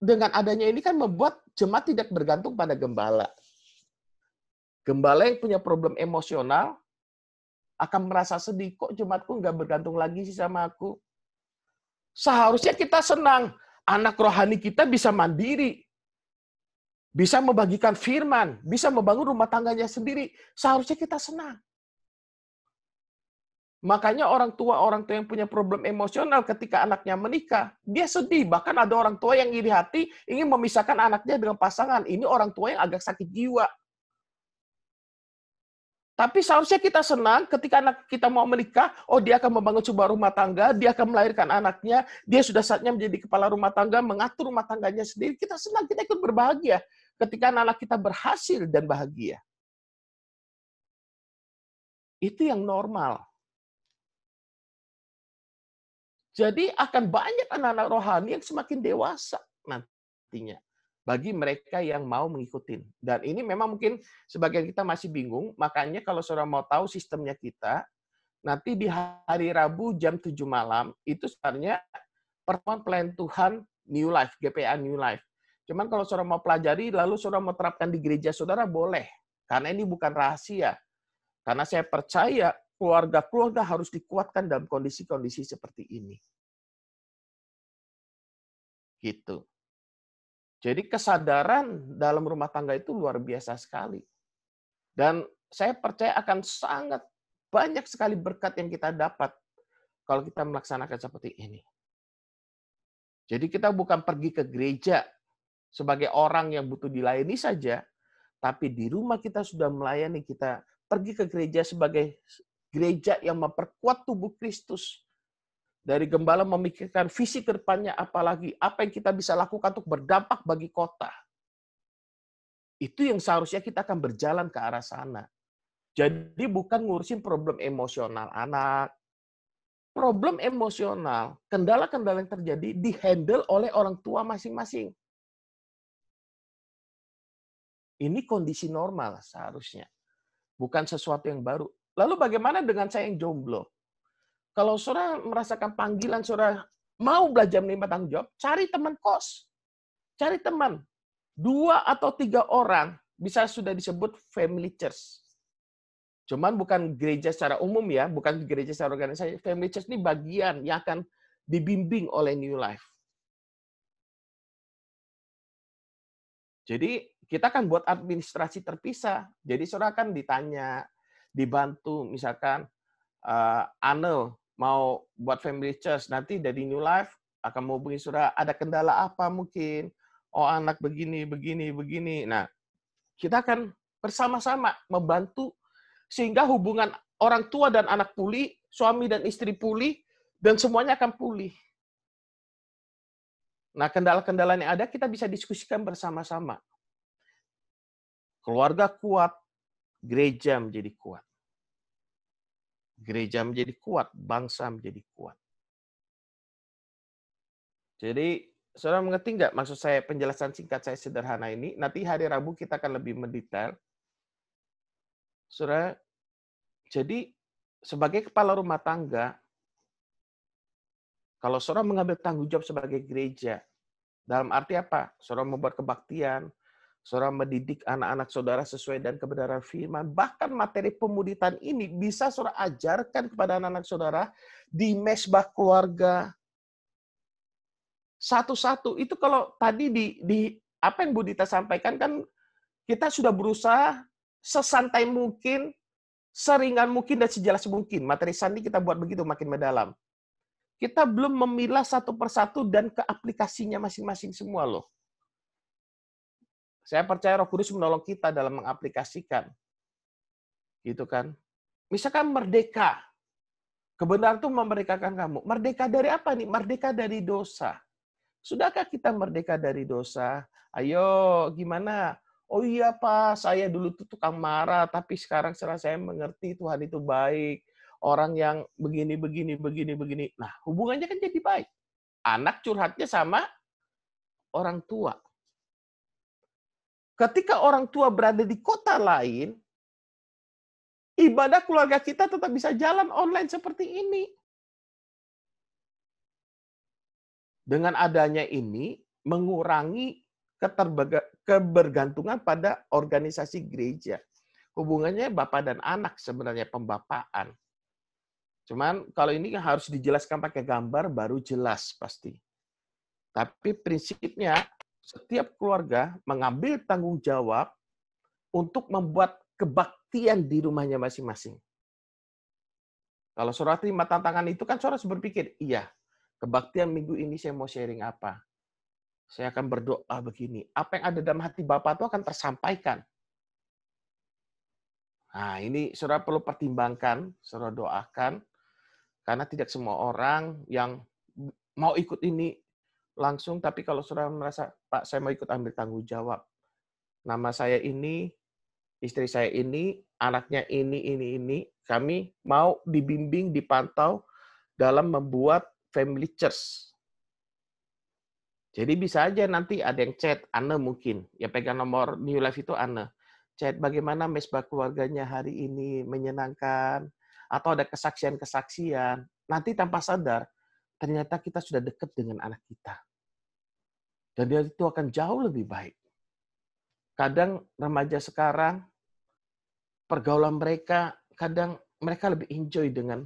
dengan adanya ini kan membuat jemaat tidak bergantung pada gembala. Gembala yang punya problem emosional akan merasa sedih, kok jemaatku nggak bergantung lagi sih sama aku. Seharusnya kita senang, anak rohani kita bisa mandiri bisa membagikan firman, bisa membangun rumah tangganya sendiri, seharusnya kita senang. Makanya orang tua orang tua yang punya problem emosional ketika anaknya menikah, dia sedih. Bahkan ada orang tua yang iri hati ingin memisahkan anaknya dengan pasangan. Ini orang tua yang agak sakit jiwa. Tapi seharusnya kita senang ketika anak kita mau menikah, oh dia akan membangun sebuah rumah tangga, dia akan melahirkan anaknya, dia sudah saatnya menjadi kepala rumah tangga, mengatur rumah tangganya sendiri. Kita senang, kita ikut berbahagia ketika anak kita berhasil dan bahagia. Itu yang normal. Jadi akan banyak anak-anak rohani yang semakin dewasa nantinya bagi mereka yang mau mengikuti. Dan ini memang mungkin sebagian kita masih bingung, makanya kalau seorang mau tahu sistemnya kita, nanti di hari Rabu jam 7 malam, itu sebenarnya pertemuan plan Tuhan New Life, GPA New Life. Cuman kalau saudara mau pelajari, lalu saudara mau terapkan di gereja saudara, boleh. Karena ini bukan rahasia. Karena saya percaya keluarga-keluarga harus dikuatkan dalam kondisi-kondisi seperti ini. Gitu. Jadi kesadaran dalam rumah tangga itu luar biasa sekali. Dan saya percaya akan sangat banyak sekali berkat yang kita dapat kalau kita melaksanakan seperti ini. Jadi kita bukan pergi ke gereja sebagai orang yang butuh dilayani saja, tapi di rumah kita sudah melayani, kita pergi ke gereja sebagai gereja yang memperkuat tubuh Kristus. Dari gembala memikirkan visi ke depannya apalagi, apa yang kita bisa lakukan untuk berdampak bagi kota. Itu yang seharusnya kita akan berjalan ke arah sana. Jadi bukan ngurusin problem emosional anak, problem emosional, kendala-kendala yang terjadi dihandle oleh orang tua masing-masing. Ini kondisi normal seharusnya. Bukan sesuatu yang baru. Lalu bagaimana dengan saya yang jomblo? Kalau saudara merasakan panggilan saudara mau belajar menerima tanggung jawab, cari teman kos. Cari teman. Dua atau tiga orang bisa sudah disebut family church. Cuman bukan gereja secara umum ya, bukan gereja secara organisasi. Family church ini bagian yang akan dibimbing oleh New Life. Jadi kita kan buat administrasi terpisah. Jadi saudara kan ditanya, dibantu misalkan uh, Anel mau buat family church nanti dari New Life akan mau menghubungi saudara ada kendala apa mungkin oh anak begini begini begini nah kita akan bersama-sama membantu sehingga hubungan orang tua dan anak pulih suami dan istri pulih dan semuanya akan pulih nah kendala-kendala yang ada kita bisa diskusikan bersama-sama keluarga kuat, gereja menjadi kuat. Gereja menjadi kuat, bangsa menjadi kuat. Jadi, saudara mengerti nggak maksud saya penjelasan singkat saya sederhana ini? Nanti hari Rabu kita akan lebih mendetail. Saudara, jadi sebagai kepala rumah tangga, kalau saudara mengambil tanggung jawab sebagai gereja, dalam arti apa? Saudara membuat kebaktian, Saudara mendidik anak-anak saudara sesuai dengan kebenaran firman. Bahkan materi pemuditan ini bisa saudara ajarkan kepada anak-anak saudara di mesbah keluarga. Satu-satu. Itu kalau tadi di, di apa yang budita sampaikan kan kita sudah berusaha sesantai mungkin, seringan mungkin, dan sejelas mungkin. Materi sandi kita buat begitu makin mendalam. Kita belum memilah satu persatu dan keaplikasinya masing-masing semua loh. Saya percaya Roh Kudus menolong kita dalam mengaplikasikan. Gitu kan? Misalkan merdeka. Kebenaran itu memerdekakan kamu. Merdeka dari apa nih? Merdeka dari dosa. Sudahkah kita merdeka dari dosa? Ayo, gimana? Oh iya Pak, saya dulu tuh tukang marah, tapi sekarang setelah saya mengerti Tuhan itu baik. Orang yang begini, begini, begini, begini. Nah, hubungannya kan jadi baik. Anak curhatnya sama orang tua. Ketika orang tua berada di kota lain, ibadah keluarga kita tetap bisa jalan online seperti ini. Dengan adanya ini, mengurangi kebergantungan pada organisasi gereja. Hubungannya bapak dan anak sebenarnya pembapaan. Cuman kalau ini harus dijelaskan pakai gambar baru jelas pasti. Tapi prinsipnya setiap keluarga mengambil tanggung jawab untuk membuat kebaktian di rumahnya masing-masing. Kalau saudara terima tantangan itu kan saudara berpikir, iya, kebaktian minggu ini saya mau sharing apa? Saya akan berdoa begini. Apa yang ada dalam hati Bapak itu akan tersampaikan. Nah, ini saudara perlu pertimbangkan, saudara doakan, karena tidak semua orang yang mau ikut ini langsung, tapi kalau saudara merasa, Pak, saya mau ikut ambil tanggung jawab. Nama saya ini, istri saya ini, anaknya ini, ini, ini. Kami mau dibimbing, dipantau dalam membuat family church. Jadi bisa aja nanti ada yang chat, Anne mungkin, ya pegang nomor New Life itu Anne. Chat bagaimana mesbah keluarganya hari ini menyenangkan, atau ada kesaksian-kesaksian. Nanti tanpa sadar, ternyata kita sudah dekat dengan anak kita. Dan dia itu akan jauh lebih baik. Kadang remaja sekarang, pergaulan mereka, kadang mereka lebih enjoy dengan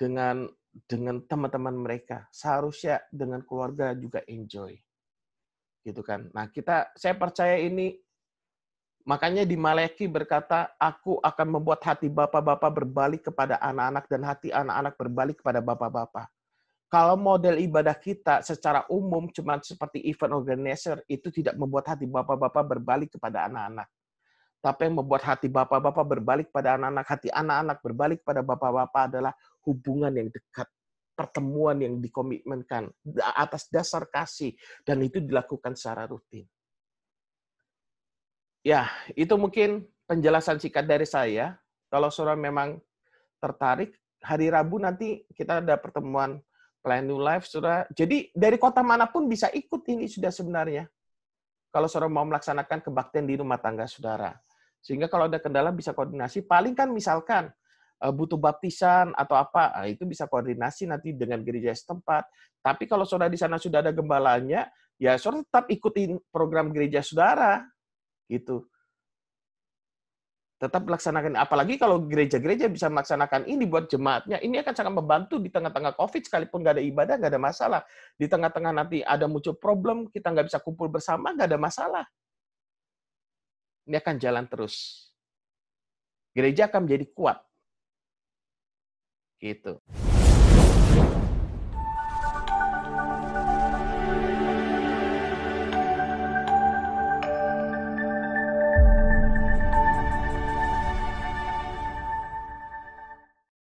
dengan dengan teman-teman mereka. Seharusnya dengan keluarga juga enjoy. Gitu kan. Nah, kita saya percaya ini Makanya di Maleki berkata, aku akan membuat hati bapak-bapak berbalik kepada anak-anak dan hati anak-anak berbalik kepada bapak-bapak kalau model ibadah kita secara umum cuma seperti event organizer itu tidak membuat hati bapak-bapak berbalik kepada anak-anak. Tapi yang membuat hati bapak-bapak berbalik pada anak-anak, hati anak-anak berbalik pada bapak-bapak adalah hubungan yang dekat, pertemuan yang dikomitmenkan atas dasar kasih dan itu dilakukan secara rutin. Ya, itu mungkin penjelasan singkat dari saya. Kalau saudara memang tertarik, hari Rabu nanti kita ada pertemuan Plan New Life, saudara. Jadi dari kota manapun bisa ikut ini sudah sebenarnya. Kalau saudara mau melaksanakan kebaktian di rumah tangga saudara. Sehingga kalau ada kendala bisa koordinasi. Paling kan misalkan eh, butuh baptisan atau apa, eh, itu bisa koordinasi nanti dengan gereja setempat. Tapi kalau saudara di sana sudah ada gembalanya, ya saudara tetap ikutin program gereja saudara. Gitu tetap melaksanakan apalagi kalau gereja-gereja bisa melaksanakan ini buat jemaatnya ini akan sangat membantu di tengah-tengah covid sekalipun nggak ada ibadah nggak ada masalah di tengah-tengah nanti ada muncul problem kita nggak bisa kumpul bersama nggak ada masalah ini akan jalan terus gereja akan menjadi kuat gitu